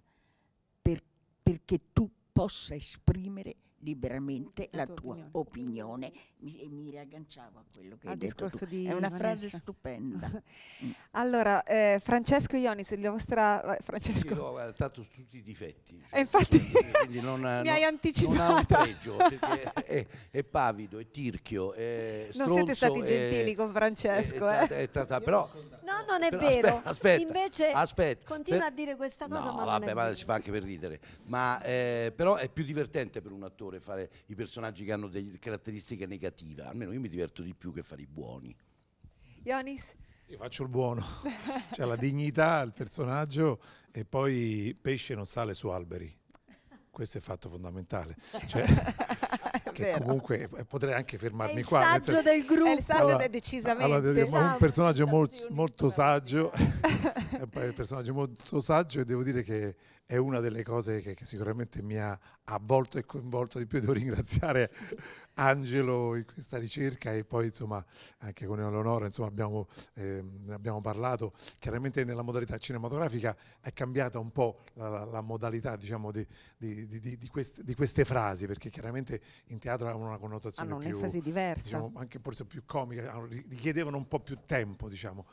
per, perché tu possa esprimere liberamente la, la tua, tua opinione. opinione. Mi, mi riagganciavo a quello che Al hai detto tu. Di È una Vanessa. frase stupenda. Mm. Allora, eh, Francesco Ionis, la vostra... Eh, Francesco... Io ho eh, trattato tutti i difetti. Cioè, infatti non, mi non, hai anticipato. Non pregio, perché è, è, pavido, è tirchio, è stronzo, Non siete stati gentili è, con Francesco. È, è eh. trattato, però, no, non è però, vero. Aspetta, Invece aspetta, continua per, a dire questa cosa. No, ma vabbè, ma si fa anche per ridere. Ma eh, però è più divertente per un attore attore fare i personaggi che hanno delle caratteristiche negative, almeno io mi diverto di più che fare i buoni. Ionis? Io faccio il buono, cioè la dignità, il personaggio e poi pesce non sale su alberi, questo è fatto fondamentale. Cioè, che comunque potrei anche fermarmi è il qua. Il saggio del gruppo. È il saggio allora, decisamente. Allora, esatto. un personaggio molto, molto saggio, è un personaggio molto saggio e devo dire che è una delle cose che, che, sicuramente mi ha avvolto e coinvolto di più. Devo ringraziare Angelo in questa ricerca e poi insomma anche con Eleonora insomma, abbiamo, eh, abbiamo, parlato. Chiaramente nella modalità cinematografica è cambiata un po' la, la, la modalità diciamo, di, di, di, queste, di, queste, frasi perché chiaramente in teatro hanno una connotazione hanno più... diversa. Diciamo, anche forse più comica, richiedevano un po' più tempo diciamo.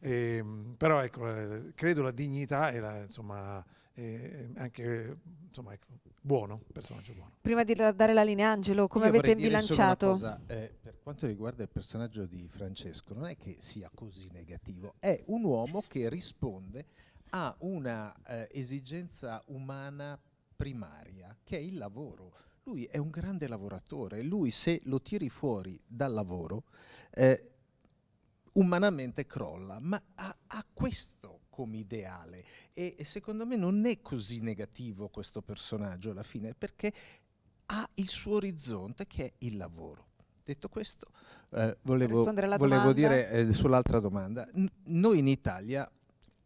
E, ehm, però ecco, eh, credo la dignità e la, insomma eh, anche insomma, ecco, buono, personaggio buono. Prima di dare la linea Angelo, come Io avete bilanciato? Cosa, eh, per quanto riguarda il personaggio di Francesco, non è che sia così negativo, è un uomo che risponde a una eh, esigenza umana primaria, che è il lavoro. Lui è un grande lavoratore, lui se lo tiri fuori dal lavoro, eh, umanamente crolla, ma ha, ha questo come ideale. E, secondo me non è così negativo questo personaggio alla fine, perché ha il suo orizzonte che è il lavoro. Detto questo, eh, volevo, volevo dire eh, sull'altra domanda. N- noi in Italia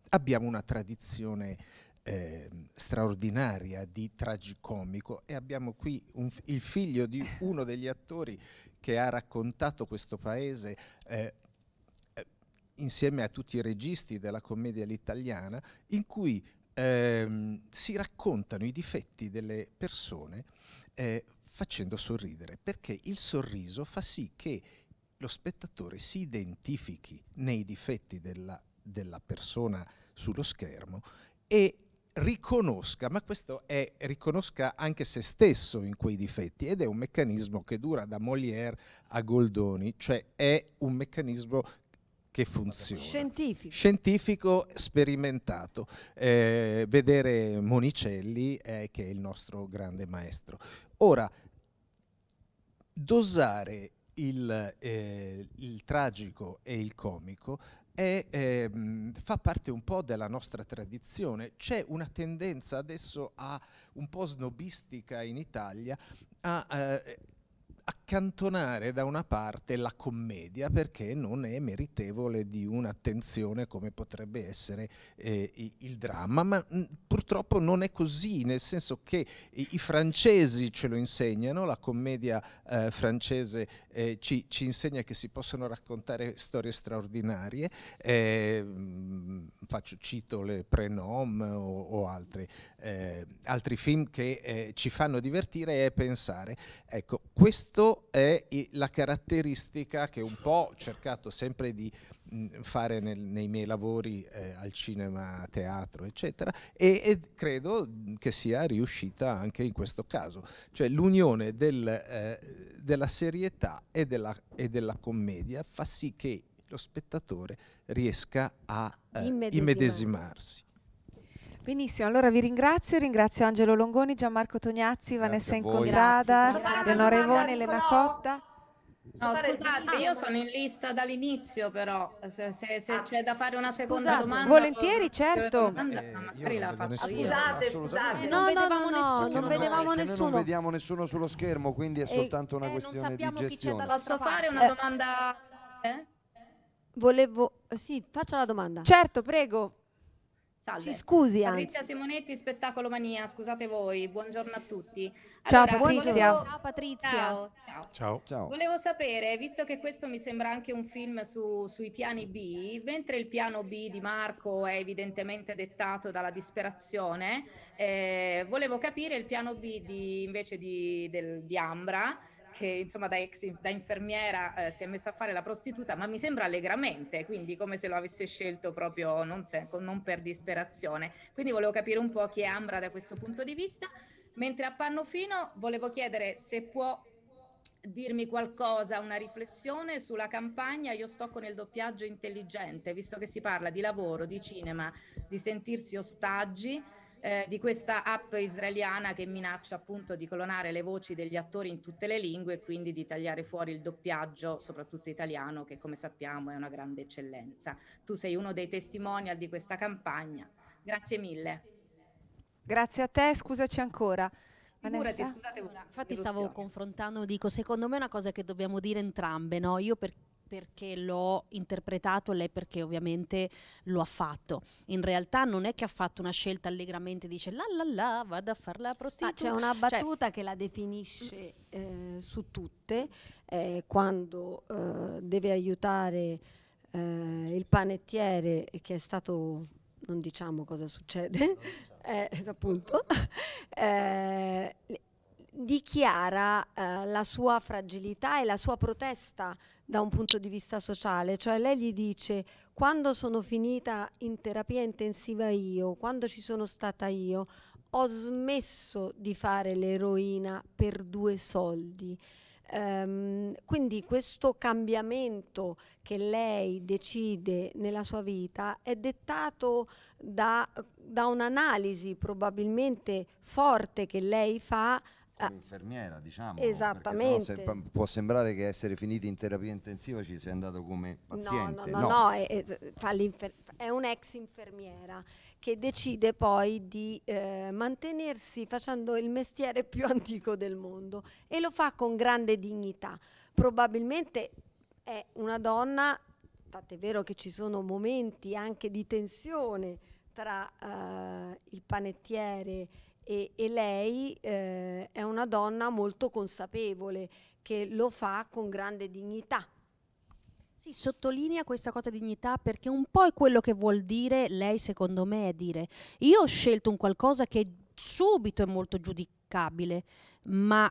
abbiamo una tradizione eh, straordinaria di tragicomico e abbiamo qui un, il figlio di uno degli attori che ha raccontato questo paese eh, insieme a tutti i registi della commedia all'italiana, in cui ehm, si raccontano i difetti delle persone eh, facendo sorridere, perché il sorriso fa sì che lo spettatore si identifichi nei difetti della, della persona sullo schermo e riconosca, ma questo è riconosca anche se stesso in quei difetti ed è un meccanismo che dura da Molière a Goldoni, cioè è un meccanismo che funziona. Scientifico. Scientifico sperimentato. Eh, vedere Monicelli eh, che è il nostro grande maestro. Ora, dosare il, eh, il tragico e il comico è, ehm, fa parte un po' della nostra tradizione. C'è una tendenza adesso a, un po' snobistica in Italia a eh, accantonare da una parte la commedia perché non è meritevole di un'attenzione come potrebbe essere eh, il dramma, ma mm, purtroppo non è così, nel senso che i, i francesi ce lo insegnano, la commedia eh, francese eh, ci, ci, insegna che si possono raccontare storie straordinarie, eh, mm, faccio, cito le Prenom o, o altri, eh, altri, film che eh, ci fanno divertire e pensare. Ecco, questo questa è la caratteristica che un po' ho cercato sempre di mm, fare nel, nei miei lavori eh, al cinema, teatro, eccetera, e, e, credo mm, che sia riuscita anche in questo caso, cioè l'unione del, eh, della serietà e della, e della commedia fa sì che lo spettatore riesca a eh, immedesimarsi. Benissimo, allora vi ringrazio, ringrazio Angelo Longoni, Gianmarco Tognazzi, Vanessa Incontrada, Leonore Evone, Elena Cotta. No, scusate, io sono in lista dall'inizio però, se, se, se ah. c'è da fare una seconda scusate. domanda... Volentieri, certo. Eh, ah, scusate, scusate. No, non vedevamo nessuno. Non, vedevamo nessuno. Non vediamo nessuno sullo schermo, quindi è eh, soltanto e, una eh, questione di gestione. Posso fare una eh. domanda? Volevo... Sì, faccia la domanda. Certo, prego. Salve. Ci scusi, anzi. Simonetti, Spettacolo Mania, scusate voi, buongiorno a tutti. Allora, ciao Patrizia. Volevo... Ciao Patrizia. Ciao, ciao. ciao. Volevo sapere, visto che questo mi sembra anche un film su, sui piani B, mentre il piano B di Marco è evidentemente dettato dalla disperazione, eh, volevo capire il piano B di, invece di, del, di Ambra, che insomma da, ex, da infermiera eh, si è messa a fare la prostituta, ma mi sembra allegramente, quindi come se lo avesse scelto proprio non, se, ecco, non per disperazione. Quindi volevo capire un po' chi è Ambra da questo punto di vista. Mentre a Pannofino volevo chiedere se può dirmi qualcosa, una riflessione sulla campagna Io sto con il doppiaggio intelligente, visto che si parla di lavoro, di cinema, di sentirsi ostaggi eh, di questa app israeliana che minaccia appunto di colonare le voci degli attori in tutte le lingue e quindi di tagliare fuori il doppiaggio, soprattutto italiano, che come sappiamo è una grande eccellenza. Tu sei uno dei testimonial di questa campagna. Grazie mille. Grazie a te, scusaci ancora. Figurati, scusate, infatti stavo confrontando, dico, secondo me è una cosa che dobbiamo dire entrambe, no? Io per perché l'ho interpretato, lei perché ovviamente lo ha fatto. In realtà non è che ha fatto una scelta allegramente, dice la la la, vado a fare la prostituta. Ah, c'è una cioè battuta cioè, che la definisce eh, su tutte, eh, quando eh, deve aiutare eh, il panettiere che è stato, non diciamo cosa succede, no, eh, esatto, diciamo. appunto, eh, dichiara eh, la sua fragilità e la sua protesta da un punto di vista sociale, cioè lei gli dice quando sono finita in terapia intensiva io, quando ci sono stata io, ho smesso di fare l'eroina per due soldi. Um, quindi questo cambiamento che lei decide nella sua vita è dettato da, da un'analisi probabilmente forte che lei fa Ah. infermiera, diciamo. Esattamente. se, può sembrare che essere finita in terapia intensiva ci sia andato come paziente. No, no, no, no. no è, è, è un'ex infermiera che decide poi di eh, mantenersi facendo il mestiere più antico del mondo e lo fa con grande dignità. Probabilmente è una donna, tant'è vero che ci sono momenti anche di tensione tra eh, il panettiere e e, e lei eh, è una donna molto consapevole che lo fa con grande dignità. Sì, sottolinea questa cosa dignità perché un po' è quello che vuol dire lei, secondo me, è dire io ho scelto un qualcosa che subito è molto giudicabile, ma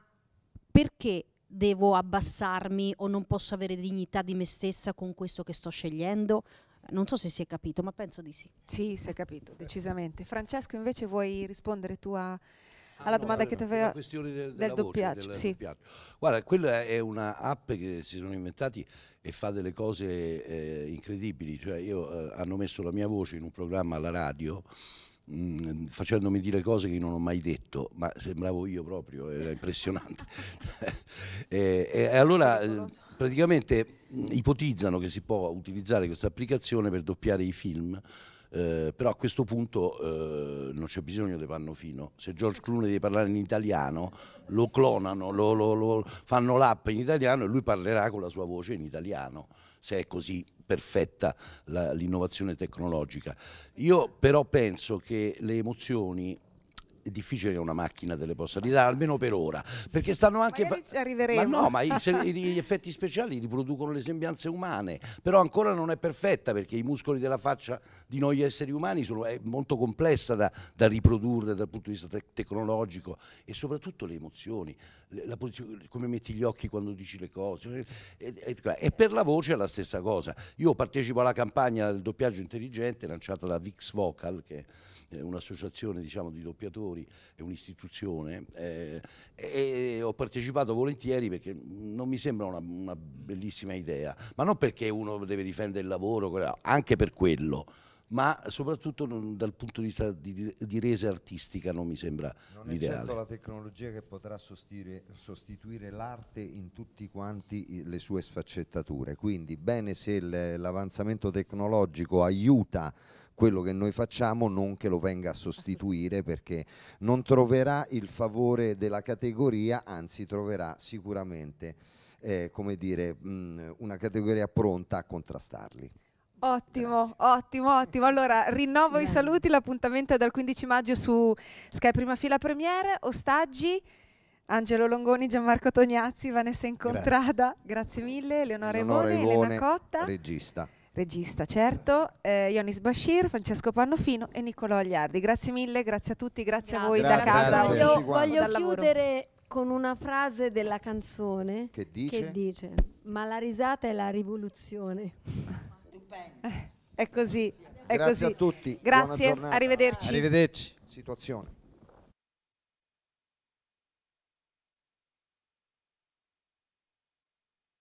perché devo abbassarmi o non posso avere dignità di me stessa con questo che sto scegliendo? Non so se si è capito, ma penso di sì. Sì, si è capito, decisamente. Francesco, invece, vuoi rispondere tu a, alla ah, domanda no, che ti aveva... La questione del, del, doppiaggio, del sì. doppiaggio. Guarda, quella è una app che si sono inventati e fa delle cose eh, incredibili. Cioè, io eh, hanno messo la mia voce in un programma alla radio mh, mm, facendomi dire cose che io non ho mai detto, ma sembravo io proprio, era impressionante. e, e, allora eh, praticamente mm, ipotizzano che si può utilizzare questa applicazione per doppiare i film. Eh, però a questo punto eh, non c'è bisogno di fino. Se George Clooney deve parlare in italiano, lo clonano, lo, lo, lo fanno l'app in italiano e lui parlerà con la sua voce in italiano, se è così perfetta l'innovazione tecnologica. Io però penso che le emozioni è difficile che una macchina te le possa ridare, almeno per ora, perché stanno anche... Ma no, ma gli effetti speciali riproducono le sembianze umane, però ancora non è perfetta perché i muscoli della faccia di noi esseri umani sono, è molto complessa da, da riprodurre dal punto di vista te tecnologico e soprattutto le emozioni, la, come metti gli occhi quando dici le cose. E, e, e per la voce è la stessa cosa. Io partecipo alla campagna del doppiaggio intelligente lanciata da Vix Vocal, che eh, un'associazione diciamo, di doppiatori, è un'istituzione eh, e ho partecipato volentieri perché non mi sembra una, una bellissima idea, ma non perché uno deve difendere il lavoro, anche per quello ma soprattutto non, dal punto di vista di, di, resa artistica non mi sembra non l'ideale. Non è certo la tecnologia che potrà sostituire, sostituire l'arte in tutti quanti le sue sfaccettature, quindi bene se l'avanzamento tecnologico aiuta quello che noi facciamo, non che lo venga a sostituire perché non troverà il favore della categoria, anzi troverà sicuramente eh, come dire, mh, una categoria pronta a contrastarli. Ottimo, Grazie. ottimo, ottimo. Allora rinnovo Grazie. i saluti, l'appuntamento è dal 15 maggio su Sky Prima Fila Premiere, ostaggi. Angelo Longoni, Gianmarco Tognazzi, Vanessa Incontrada, grazie, grazie mille, Leonora Ivone, Elena Cotta. Regista regista certo, eh, Ionis Bashir, Francesco Pannofino e Niccolò Agliardi. Grazie mille, grazie a tutti, grazie, grazie. a voi grazie. da casa. Voglio, voglio chiudere con una frase della canzone che dice? che dice, ma la risata è la rivoluzione. Stupendo. Eh, è così. È grazie così. a tutti. Grazie, arrivederci. Arrivederci. Situazione.